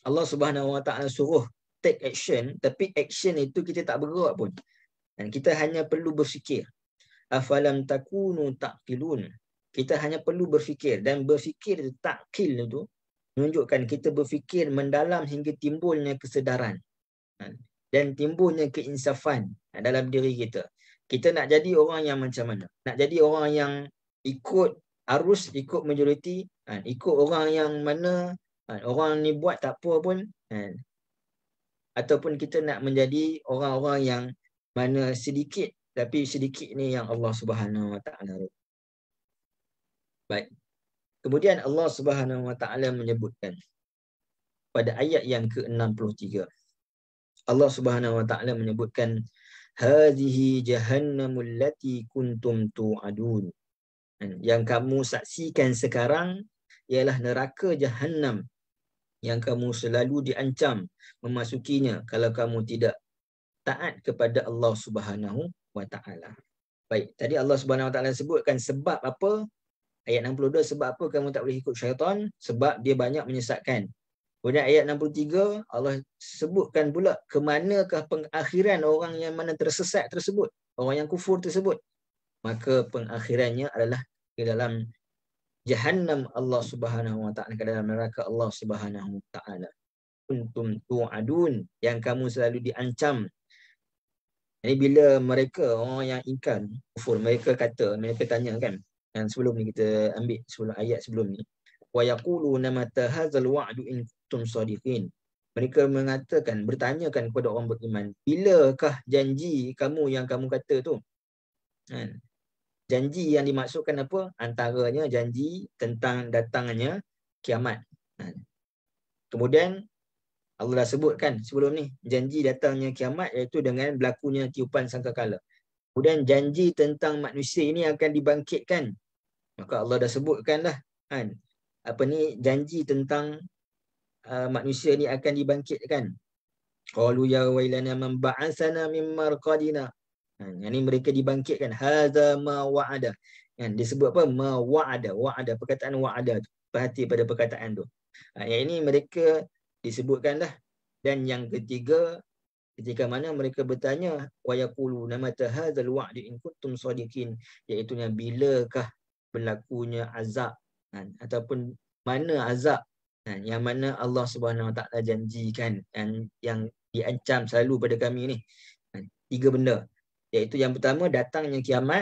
Allah Subhanahu Wa Taala suruh take action tapi action itu kita tak bergerak pun. Dan kita hanya perlu berfikir. Afalam takunu taqilun. Kita hanya perlu berfikir dan berfikir itu takil itu menunjukkan kita berfikir mendalam hingga timbulnya kesedaran. Ha, dan timbulnya keinsafan ha, dalam diri kita kita nak jadi orang yang macam mana? Nak jadi orang yang ikut arus, ikut majoriti, kan? ikut orang yang mana kan? orang ni buat tak apa pun. Kan? Ataupun kita nak menjadi orang-orang yang mana sedikit tapi sedikit ni yang Allah Subhanahu Wa Taala. Baik. Kemudian Allah Subhanahu Wa Taala menyebutkan pada ayat yang ke-63. Allah Subhanahu Wa Taala menyebutkan hadhihi jahannamul lati kuntum tu'adun. Kan? Yang kamu saksikan sekarang ialah neraka jahannam yang kamu selalu diancam memasukinya kalau kamu tidak taat kepada Allah Subhanahu wa taala. Baik, tadi Allah Subhanahu wa taala sebutkan sebab apa? Ayat 62 sebab apa kamu tak boleh ikut syaitan? Sebab dia banyak menyesatkan. Kemudian ayat 63 Allah sebutkan pula ke manakah pengakhiran orang yang mana tersesat tersebut, orang yang kufur tersebut. Maka pengakhirannya adalah ke dalam jahannam Allah Subhanahu ke dalam neraka Allah Subhanahu Untum tu'adun yang kamu selalu diancam. Ini bila mereka orang yang ingkar kufur mereka kata mereka tanya kan yang sebelum ni kita ambil sebelum ayat sebelum ni wa yaqulu namata hadzal wa'du in kuntum sadiqin. Mereka mengatakan, bertanyakan kepada orang beriman, bilakah janji kamu yang kamu kata tu? Kan? Janji yang dimaksudkan apa? Antaranya janji tentang datangnya kiamat. Kan? Kemudian Allah dah sebutkan sebelum ni janji datangnya kiamat iaitu dengan berlakunya tiupan sangkakala. Kemudian janji tentang manusia ini akan dibangkitkan. Maka Allah dah sebutkan dah kan apa ni janji tentang Ah, manusia ni akan dibangkitkan. Qalu ya wailana man ba'asana min marqadina. Ha, yang ni mereka dibangkitkan. Hadza ma wa'ada. Kan ha, disebut apa? Ma wa'ada. Wa'ada perkataan wa'ada tu. Perhati pada perkataan tu. Ha, yang ini mereka disebutkan dah. Dan yang ketiga ketika mana mereka bertanya wa yaqulu nama tahadzal wa'd in kuntum sadiqin iaitu bilakah berlakunya azab kan? ataupun mana azab Kan? yang mana Allah Subhanahu Wa Taala janjikan yang yang diancam selalu pada kami ni kan? tiga benda iaitu yang pertama datangnya kiamat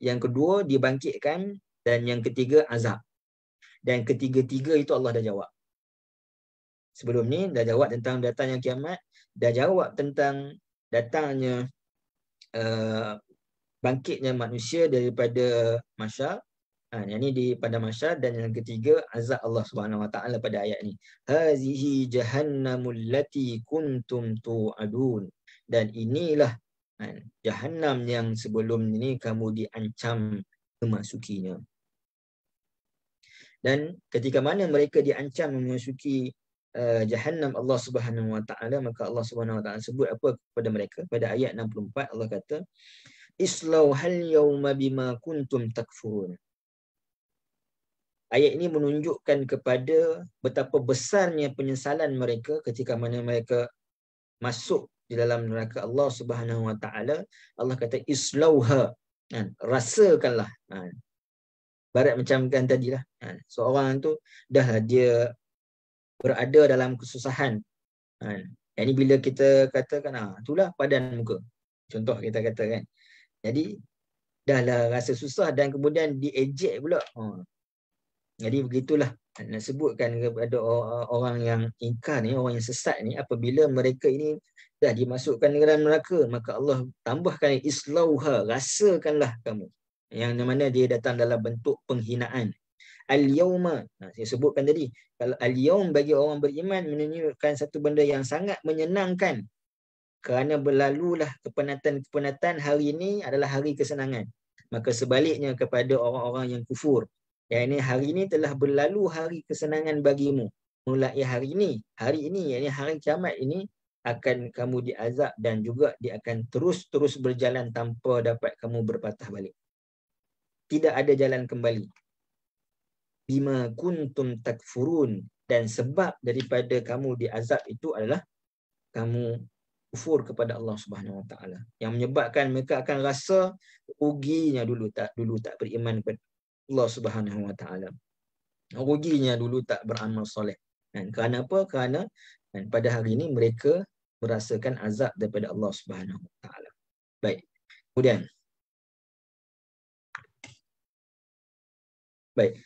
yang kedua dibangkitkan dan yang ketiga azab dan ketiga-tiga itu Allah dah jawab sebelum ni dah jawab tentang datangnya kiamat dah jawab tentang datangnya uh, bangkitnya manusia daripada masyarakat Ha, yang ini di pada masya dan yang ketiga azab Allah Subhanahu Wa Taala pada ayat ini. Hazihi jahannamul lati kuntum tu'adun. Dan inilah ha, jahannam yang sebelum ini kamu diancam memasukinya. Dan ketika mana mereka diancam memasuki uh, jahannam Allah Subhanahu Wa Taala maka Allah Subhanahu Wa Taala sebut apa kepada mereka pada ayat 64 Allah kata Islau hal yawma bima kuntum takfurun ayat ini menunjukkan kepada betapa besarnya penyesalan mereka ketika mana mereka masuk di dalam neraka Allah Subhanahu Wa Taala Allah kata islauha kan rasakanlah kan barat macam kan tadilah kan seorang tu dah dia berada dalam kesusahan kan yang ini bila kita katakan ah itulah padan muka contoh kita kata kan jadi dah lah rasa susah dan kemudian diejek pula ha jadi begitulah nak sebutkan kepada orang yang ingkar ni, orang yang sesat ni apabila mereka ini dah dimasukkan ke dalam neraka maka Allah tambahkan islauha rasakanlah kamu yang mana dia datang dalam bentuk penghinaan al-yauma nah, ha, saya sebutkan tadi kalau al-yaum bagi orang beriman menunjukkan satu benda yang sangat menyenangkan kerana berlalulah kepenatan-kepenatan hari ini adalah hari kesenangan maka sebaliknya kepada orang-orang yang kufur yang ini hari ini telah berlalu hari kesenangan bagimu. Mulai hari ini, hari ini, yang ini hari kiamat ini akan kamu diazab dan juga dia akan terus-terus berjalan tanpa dapat kamu berpatah balik. Tidak ada jalan kembali. Bima kuntum takfurun dan sebab daripada kamu diazab itu adalah kamu kufur kepada Allah Subhanahu Wa Taala yang menyebabkan mereka akan rasa uginya dulu tak dulu tak beriman Allah Subhanahu Wa Taala. Ruginya dulu tak beramal soleh. Kan? Kerana apa? Kerana kan, pada hari ini mereka merasakan azab daripada Allah Subhanahu Wa Taala. Baik. Kemudian Baik.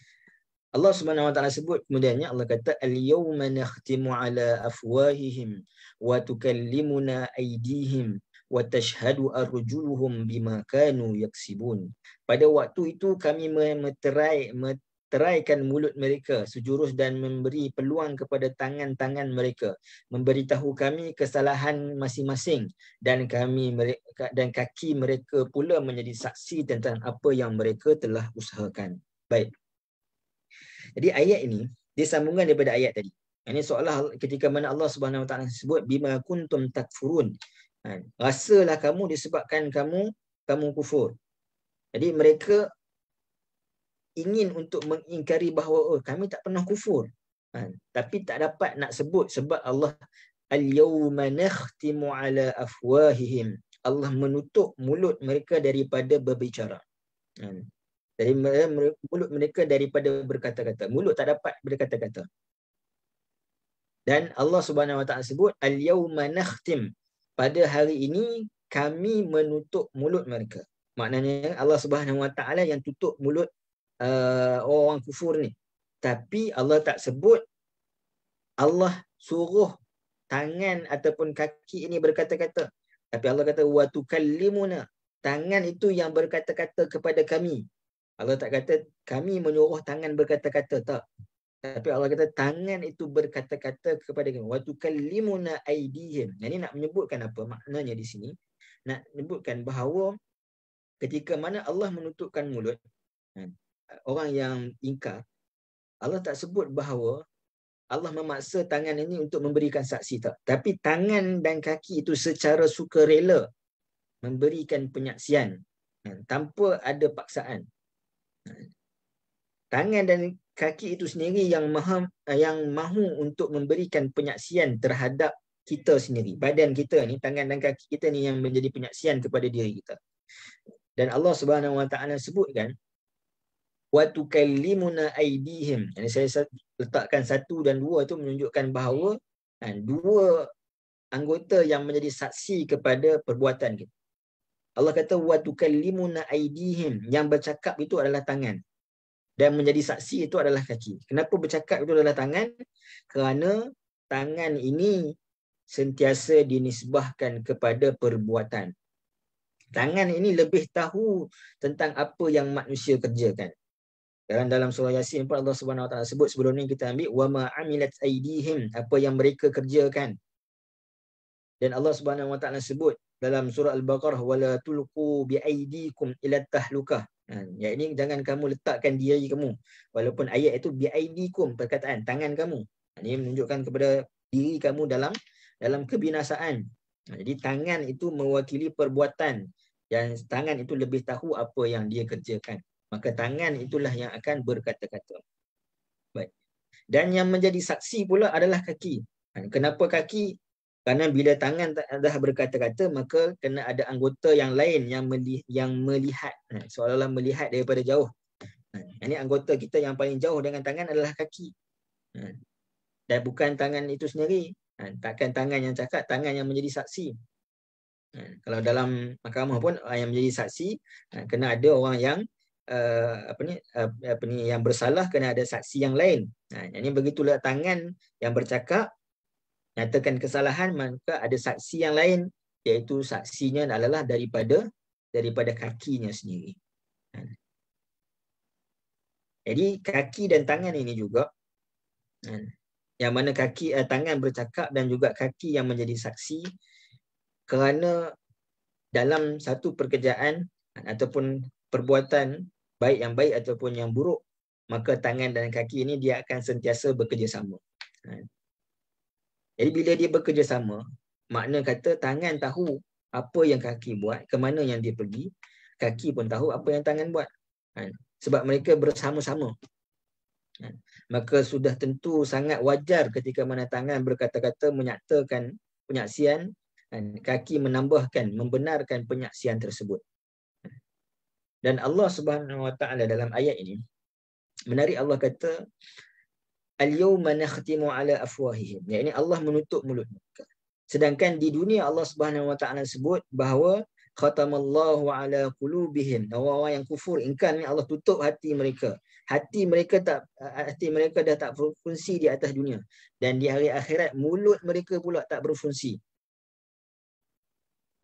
Allah Subhanahu Wa Taala sebut kemudiannya Allah kata al-yawma nakhtimu ala afwahihim wa tukallimuna aydihim wa tashhadu arjuluhum bima kanu yaksibun pada waktu itu kami meterai meteraikan mulut mereka sejurus dan memberi peluang kepada tangan-tangan mereka memberitahu kami kesalahan masing-masing dan kami mereka, dan kaki mereka pula menjadi saksi tentang apa yang mereka telah usahakan baik jadi ayat ini dia sambungan daripada ayat tadi ini seolah ketika mana Allah Subhanahu Wa Taala sebut bima kuntum takfurun kan? rasalah kamu disebabkan kamu kamu kufur jadi mereka ingin untuk mengingkari bahawa oh, kami tak pernah kufur kan? tapi tak dapat nak sebut sebab Allah al-yawma nakhtimu ala afwahihim Allah menutup mulut mereka daripada berbicara kan? Ha, Dari mulut mereka daripada berkata-kata. Mulut tak dapat berkata-kata. Dan Allah Subhanahu Wa Taala sebut al-yawma nakhtim pada hari ini kami menutup mulut mereka. Maknanya Allah Subhanahu Wa Taala yang tutup mulut uh, orang kufur ni. Tapi Allah tak sebut Allah suruh tangan ataupun kaki ini berkata-kata. Tapi Allah kata wa tukallimuna. Tangan itu yang berkata-kata kepada kami. Allah tak kata kami menyuruh tangan berkata-kata tak tapi Allah kata tangan itu berkata-kata kepada kami waktu kalimuna aidihim yang ini nak menyebutkan apa maknanya di sini nak menyebutkan bahawa ketika mana Allah menutupkan mulut kan, orang yang ingkar Allah tak sebut bahawa Allah memaksa tangan ini untuk memberikan saksi tak tapi tangan dan kaki itu secara sukarela memberikan penyaksian kan, tanpa ada paksaan tangan dan kaki itu sendiri yang maha eh, yang mahu untuk memberikan penyaksian terhadap kita sendiri. Badan kita ni, tangan dan kaki kita ni yang menjadi penyaksian kepada diri kita. Dan Allah Subhanahu Wa Taala sebutkan wa tukallimuna aydihim. Yani saya letakkan satu dan dua itu menunjukkan bahawa kan, dua anggota yang menjadi saksi kepada perbuatan kita. Allah kata wa tukallimuna aydihim yang bercakap itu adalah tangan dan menjadi saksi itu adalah kaki. Kenapa bercakap itu adalah tangan? Kerana tangan ini sentiasa dinisbahkan kepada perbuatan. Tangan ini lebih tahu tentang apa yang manusia kerjakan. Dalam dalam surah Yasin pun Allah Subhanahu Wa Taala sebut sebelum ni kita ambil wama amilat aidihim apa yang mereka kerjakan. Dan Allah Subhanahu Wa Taala sebut dalam surah Al-Baqarah wala tulqu bi aydikum ila tahlukah Ya ini jangan kamu letakkan diri kamu walaupun ayat itu bi'aidikum perkataan tangan kamu. Ini menunjukkan kepada diri kamu dalam dalam kebinasaan. Jadi tangan itu mewakili perbuatan yang tangan itu lebih tahu apa yang dia kerjakan. Maka tangan itulah yang akan berkata-kata. Baik. Dan yang menjadi saksi pula adalah kaki. Kenapa kaki? Kerana bila tangan dah berkata-kata maka kena ada anggota yang lain yang melihat, yang melihat ha, seolah-olah melihat daripada jauh. Ha, ini anggota kita yang paling jauh dengan tangan adalah kaki. Ha, dan bukan tangan itu sendiri. Takkan tangan yang cakap, tangan yang menjadi saksi. Kalau dalam mahkamah pun ah, yang menjadi saksi kena ada orang yang Uh, apa ni uh, apa ni yang bersalah kena ada saksi yang lain. Nah, ha, begitulah tangan yang bercakap nyatakan kesalahan maka ada saksi yang lain iaitu saksinya adalah daripada daripada kakinya sendiri. Kan? Jadi kaki dan tangan ini juga kan? yang mana kaki eh, tangan bercakap dan juga kaki yang menjadi saksi kerana dalam satu pekerjaan kan, ataupun perbuatan baik yang baik ataupun yang buruk maka tangan dan kaki ini dia akan sentiasa bekerjasama. Jadi bila dia bekerjasama, makna kata tangan tahu apa yang kaki buat, ke mana yang dia pergi, kaki pun tahu apa yang tangan buat. Kan? Sebab mereka bersama-sama. Kan? Maka sudah tentu sangat wajar ketika mana tangan berkata-kata menyatakan penyaksian, kan? kaki menambahkan, membenarkan penyaksian tersebut. Dan Allah Subhanahu Wa Taala dalam ayat ini menarik Allah kata Al-yawma nakhtimu ala afwahihim. Ya, ini Allah menutup mulut mereka. Sedangkan di dunia Allah Subhanahu wa taala sebut bahawa khatamallahu ala qulubihim. Orang-orang yang kufur ingkar ni Allah tutup hati mereka. Hati mereka tak hati mereka dah tak berfungsi di atas dunia. Dan di hari akhirat mulut mereka pula tak berfungsi.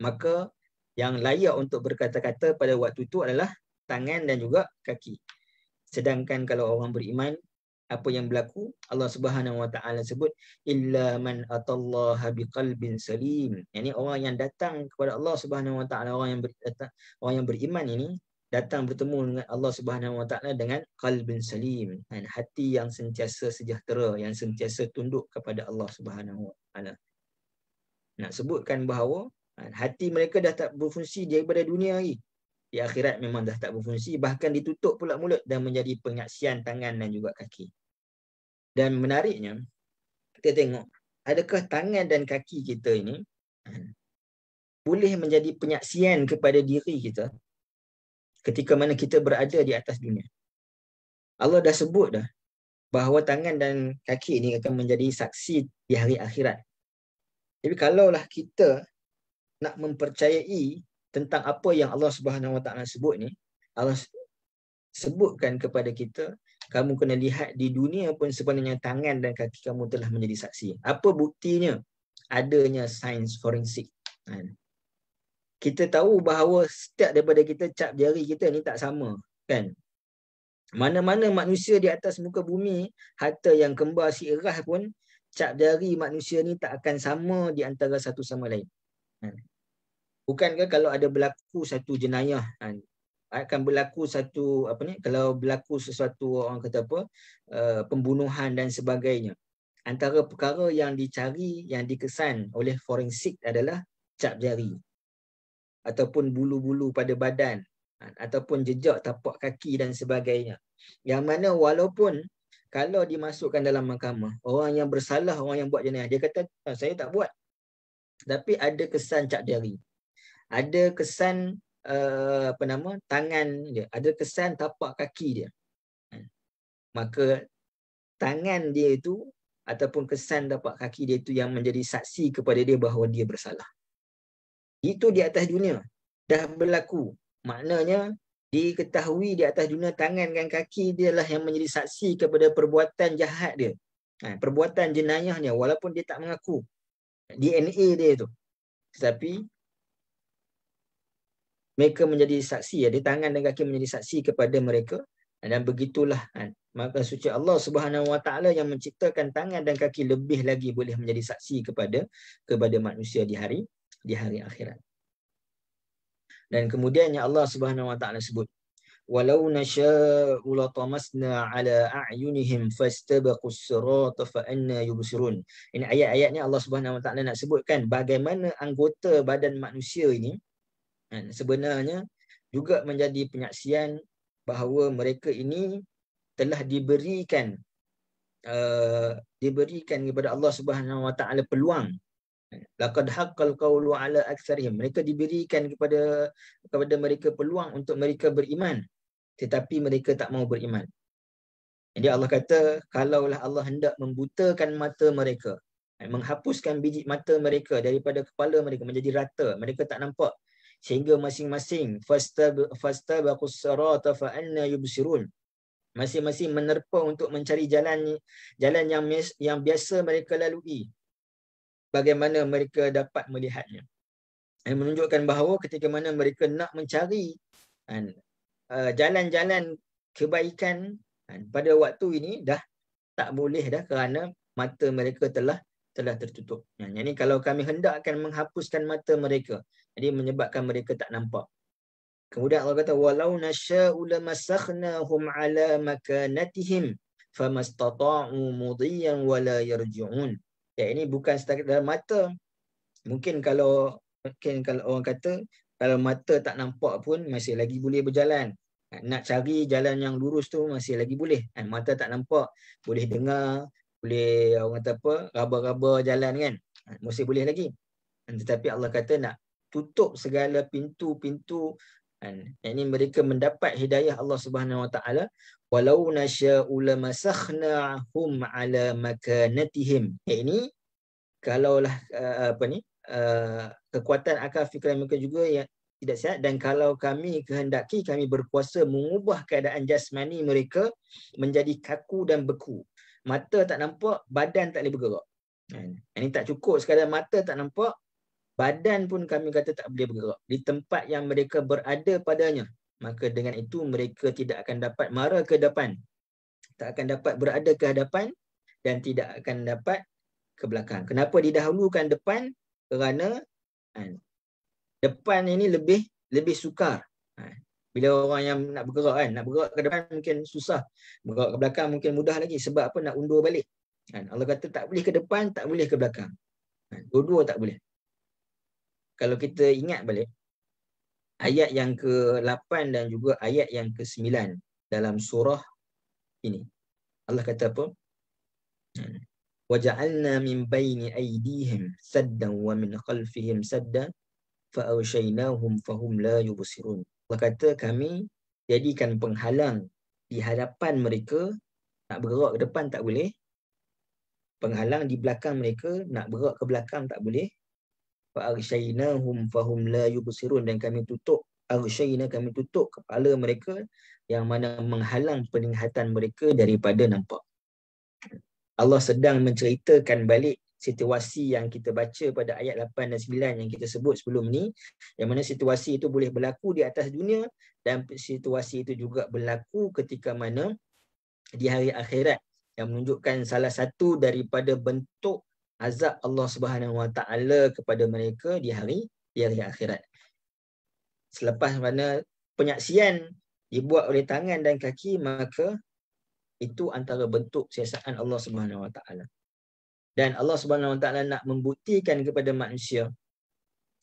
Maka yang layak untuk berkata-kata pada waktu itu adalah tangan dan juga kaki. Sedangkan kalau orang beriman, apa yang berlaku Allah Subhanahu Wa Taala sebut illa man atallaha biqalbin salim yakni orang yang datang kepada Allah Subhanahu Wa Taala orang yang ber, orang yang beriman ini datang bertemu dengan Allah Subhanahu Wa Taala dengan qalbin salim dan hati yang sentiasa sejahtera yang sentiasa tunduk kepada Allah Subhanahu Wa Taala nak sebutkan bahawa hati mereka dah tak berfungsi daripada dunia lagi di akhirat memang dah tak berfungsi bahkan ditutup pula mulut dan menjadi pengaksian tangan dan juga kaki dan menariknya kita tengok adakah tangan dan kaki kita ini kan, boleh menjadi penyaksian kepada diri kita ketika mana kita berada di atas dunia Allah dah sebut dah bahawa tangan dan kaki ini akan menjadi saksi di hari akhirat. Jadi kalaulah kita nak mempercayai tentang apa yang Allah Subhanahu Wa Taala sebut ni Allah sebutkan kepada kita kamu kena lihat di dunia pun sebenarnya tangan dan kaki kamu telah menjadi saksi apa buktinya adanya sains forensik kan? kita tahu bahawa setiap daripada kita cap jari kita ni tak sama kan mana-mana manusia di atas muka bumi harta yang kembar si erah pun cap jari manusia ni tak akan sama di antara satu sama lain kan? bukankah kalau ada berlaku satu jenayah kan akan berlaku satu apa ni kalau berlaku sesuatu orang kata apa eh, pembunuhan dan sebagainya antara perkara yang dicari yang dikesan oleh forensik adalah cap jari ataupun bulu-bulu pada badan ha, ataupun jejak tapak kaki dan sebagainya yang mana walaupun kalau dimasukkan dalam mahkamah orang yang bersalah orang yang buat jenayah dia kata eh, saya tak buat tapi ada kesan cap jari ada kesan uh, apa nama tangan dia ada kesan tapak kaki dia eh, maka tangan dia itu ataupun kesan tapak kaki dia itu yang menjadi saksi kepada dia bahawa dia bersalah itu di atas dunia dah berlaku maknanya diketahui di atas dunia tangan dan kaki dia lah yang menjadi saksi kepada perbuatan jahat dia ha, perbuatan jenayahnya walaupun dia tak mengaku DNA dia tu tetapi mereka menjadi saksi ya di tangan dan kaki menjadi saksi kepada mereka dan begitulah ha, maka suci Allah Subhanahu wa taala yang menciptakan tangan dan kaki lebih lagi boleh menjadi saksi kepada kepada manusia di hari di hari akhirat dan kemudiannya Allah Subhanahu wa taala sebut walau nasya'u latamasna ala a'yunihim fastabaqus sirata fa anna yubsirun ini ayat-ayat ni Allah Subhanahu wa taala nak sebutkan bagaimana anggota badan manusia ini Kan? sebenarnya juga menjadi penyaksian bahawa mereka ini telah diberikan uh, diberikan kepada Allah Subhanahu Wa Taala peluang laqad haqqal qawlu ala aktsarihim mereka diberikan kepada kepada mereka peluang untuk mereka beriman tetapi mereka tak mau beriman jadi Allah kata kalaulah Allah hendak membutakan mata mereka eh, menghapuskan biji mata mereka daripada kepala mereka menjadi rata mereka tak nampak sehingga masing-masing fasta fasta fa anna yubsirun masing-masing menerpa untuk mencari jalan jalan yang yang biasa mereka lalui bagaimana mereka dapat melihatnya yang menunjukkan bahawa ketika mana mereka nak mencari kan, eh, jalan-jalan kebaikan kan, pada waktu ini dah tak boleh dah kerana mata mereka telah telah tertutup. Yang ini kalau kami hendakkan menghapuskan mata mereka, jadi menyebabkan mereka tak nampak. Kemudian Allah kata walau nasya'u lamasakhnahum ala makanatihim famastata'u mudiyan wala yarji'un. Ya ini bukan setakat dalam mata. Mungkin kalau mungkin kalau orang kata kalau mata tak nampak pun masih lagi boleh berjalan. Nak cari jalan yang lurus tu masih lagi boleh. Mata tak nampak, boleh dengar, boleh orang kata apa, raba-raba jalan kan. Masih boleh lagi. Tetapi Allah kata nak tutup segala pintu-pintu kan yakni mereka mendapat hidayah Allah Subhanahu Wa Taala walau nasya'u lamasakhnahum ala makanatihim yakni eh, kalaulah eh, apa ni eh, kekuatan akal fikiran mereka juga yang tidak sihat dan kalau kami kehendaki kami berpuasa mengubah keadaan jasmani mereka menjadi kaku dan beku mata tak nampak badan tak boleh bergerak kan? ini tak cukup sekadar mata tak nampak badan pun kami kata tak boleh bergerak di tempat yang mereka berada padanya maka dengan itu mereka tidak akan dapat marah ke depan tak akan dapat berada ke hadapan dan tidak akan dapat ke belakang kenapa didahulukan depan kerana ha, depan ini lebih lebih sukar ha, bila orang yang nak bergerak kan nak bergerak ke depan mungkin susah bergerak ke belakang mungkin mudah lagi sebab apa nak undur balik kan Allah kata tak boleh ke depan tak boleh ke belakang kan dua-dua tak boleh kalau kita ingat balik ayat yang ke-8 dan juga ayat yang ke-9 dalam surah ini. Allah kata apa? Hmm. Waja'alna min baini aydihim saddan wa min khalfihim saddan fa awshaynahum fahum la yubsirun. Allah kata kami jadikan penghalang di hadapan mereka nak bergerak ke depan tak boleh. Penghalang di belakang mereka nak bergerak ke belakang tak boleh fa arsaynahum fahum la yubsirun dan kami tutup arsayna kami tutup kepala mereka yang mana menghalang peninghatan mereka daripada nampak Allah sedang menceritakan balik situasi yang kita baca pada ayat 8 dan 9 yang kita sebut sebelum ni yang mana situasi itu boleh berlaku di atas dunia dan situasi itu juga berlaku ketika mana di hari akhirat yang menunjukkan salah satu daripada bentuk azab Allah Subhanahu Wa Taala kepada mereka di hari di hari akhirat. Selepas mana penyaksian dibuat oleh tangan dan kaki maka itu antara bentuk siasaan Allah Subhanahu Wa Taala. Dan Allah Subhanahu Wa Taala nak membuktikan kepada manusia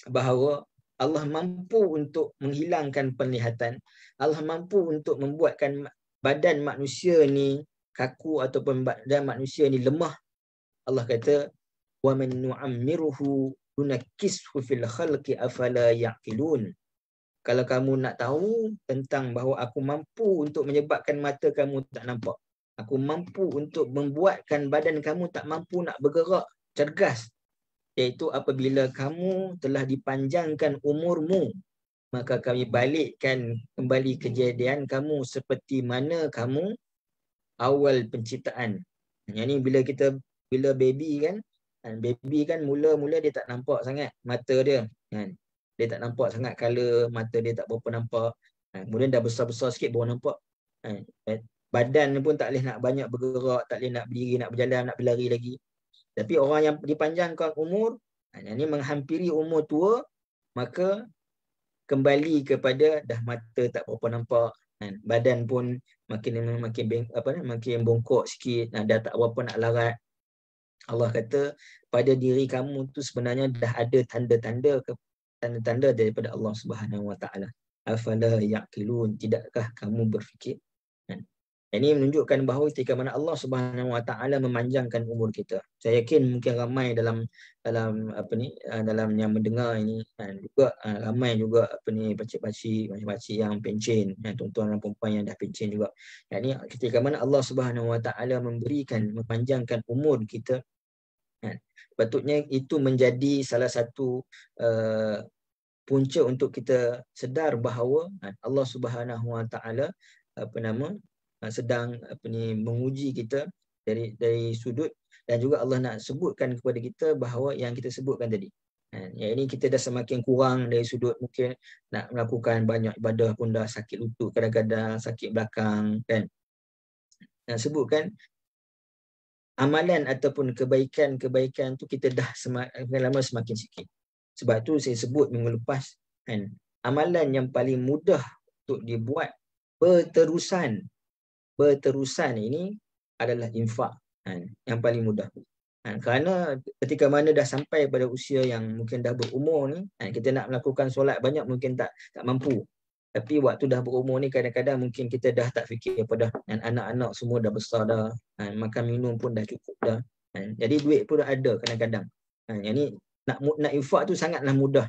bahawa Allah mampu untuk menghilangkan penglihatan, Allah mampu untuk membuatkan badan manusia ni kaku ataupun badan manusia ni lemah. Allah kata وَمَنْ نُعَمِّرُهُ نُنَكِّسْهُ فِي الْخَلْقِ afala يَعْقِلُونَ kalau kamu nak tahu tentang bahawa aku mampu untuk menyebabkan mata kamu tak nampak. Aku mampu untuk membuatkan badan kamu tak mampu nak bergerak cergas. Iaitu apabila kamu telah dipanjangkan umurmu, maka kami balikkan kembali kejadian kamu seperti mana kamu awal penciptaan. Yang ni bila kita, bila baby kan, dan baby kan mula-mula dia tak nampak sangat mata dia. Kan? Dia tak nampak sangat color, mata dia tak berapa nampak. Kan, kemudian dah besar-besar sikit baru nampak. Kan, eh, badan pun tak boleh nak banyak bergerak, tak boleh nak berdiri, nak berjalan, nak berlari lagi. Tapi orang yang dipanjangkan umur, kan, yang ni menghampiri umur tua, maka kembali kepada dah mata tak berapa nampak. Badan pun makin makin apa makin bongkok sikit, dah tak apa nak larat. Allah kata pada diri kamu tu sebenarnya dah ada tanda-tanda ke, tanda-tanda daripada Allah Subhanahu Wa Taala. Afala yaqilun tidakkah kamu berfikir? Kan? Ini menunjukkan bahawa ketika mana Allah Subhanahu Wa Taala memanjangkan umur kita. Saya yakin mungkin ramai dalam dalam apa ni ah, dalam yang mendengar ini dan juga ah, ramai juga apa ni pacik-pacik macam-macik yang pencen dan tuan-tuan dan puan yang dah pencen juga. Yang ini ketika mana Allah Subhanahu Wa Taala memberikan memanjangkan umur kita kan patutnya itu menjadi salah satu uh, punca untuk kita sedar bahawa kan, Allah Subhanahu Wa Taala apa nama uh, sedang apa ni menguji kita dari dari sudut dan juga Allah nak sebutkan kepada kita bahawa yang kita sebutkan tadi kan yang ini kita dah semakin kurang dari sudut mungkin nak melakukan banyak ibadah pun dah sakit lutut kadang-kadang sakit belakang kan dan sebutkan amalan ataupun kebaikan-kebaikan tu kita dah semakin lama semakin sikit. Sebab tu saya sebut minggu lepas kan amalan yang paling mudah untuk dibuat berterusan berterusan ini adalah infak kan yang paling mudah. Kan kerana ketika mana dah sampai pada usia yang mungkin dah berumur ni kan, kita nak melakukan solat banyak mungkin tak tak mampu tapi waktu dah berumur ni kadang-kadang mungkin kita dah tak fikir apa dah. Dan anak-anak semua dah besar dah. Kan? Makan minum pun dah cukup dah. Kan? Jadi duit pun ada kadang-kadang. Kan? Yang ni nak, nak infak tu sangatlah mudah.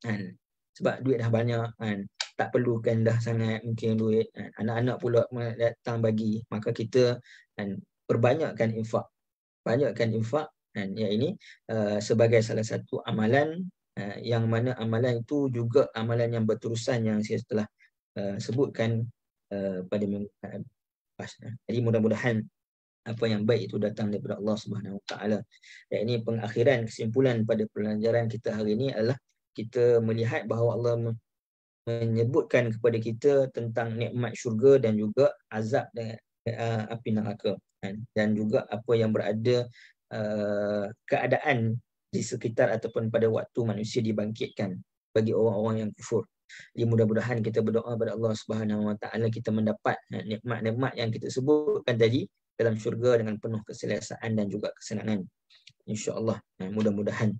Kan? Sebab duit dah banyak. Kan? Tak perlukan dah sangat mungkin duit. Kan, anak-anak pula datang bagi. Maka kita kan, perbanyakkan infak. Banyakkan infak. Kan? Yang ini uh, sebagai salah satu amalan Eh, yang mana amalan itu juga amalan yang berterusan yang saya telah uh, sebutkan uh, pada lepas. Uh, Jadi mudah-mudahan apa yang baik itu datang daripada Allah Subhanahu wa Taala. Dan ini pengakhiran kesimpulan pada pelajaran kita hari ini adalah kita melihat bahawa Allah menyebutkan kepada kita tentang nikmat syurga dan juga azab dan api neraka kan. dan juga apa yang berada keadaan di sekitar ataupun pada waktu manusia dibangkitkan bagi orang-orang yang kufur. Jadi mudah-mudahan kita berdoa kepada Allah Subhanahu Wa Taala kita mendapat nikmat-nikmat yang kita sebutkan tadi dalam syurga dengan penuh keselesaan dan juga kesenangan. Insya-Allah. Eh, mudah-mudahan.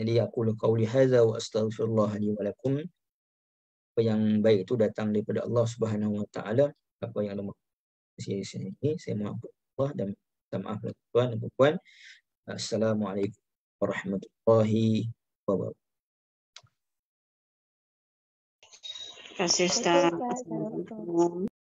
Jadi aku qauli hadza wa astaghfirullah li wa lakum. Apa yang baik itu datang daripada Allah Subhanahu Wa Taala. Apa yang lemah sini saya mohon Allah dan minta maaf kepada lah tuan dan puan. Assalamualaikum. ورحمة الله وبركاته Gracias,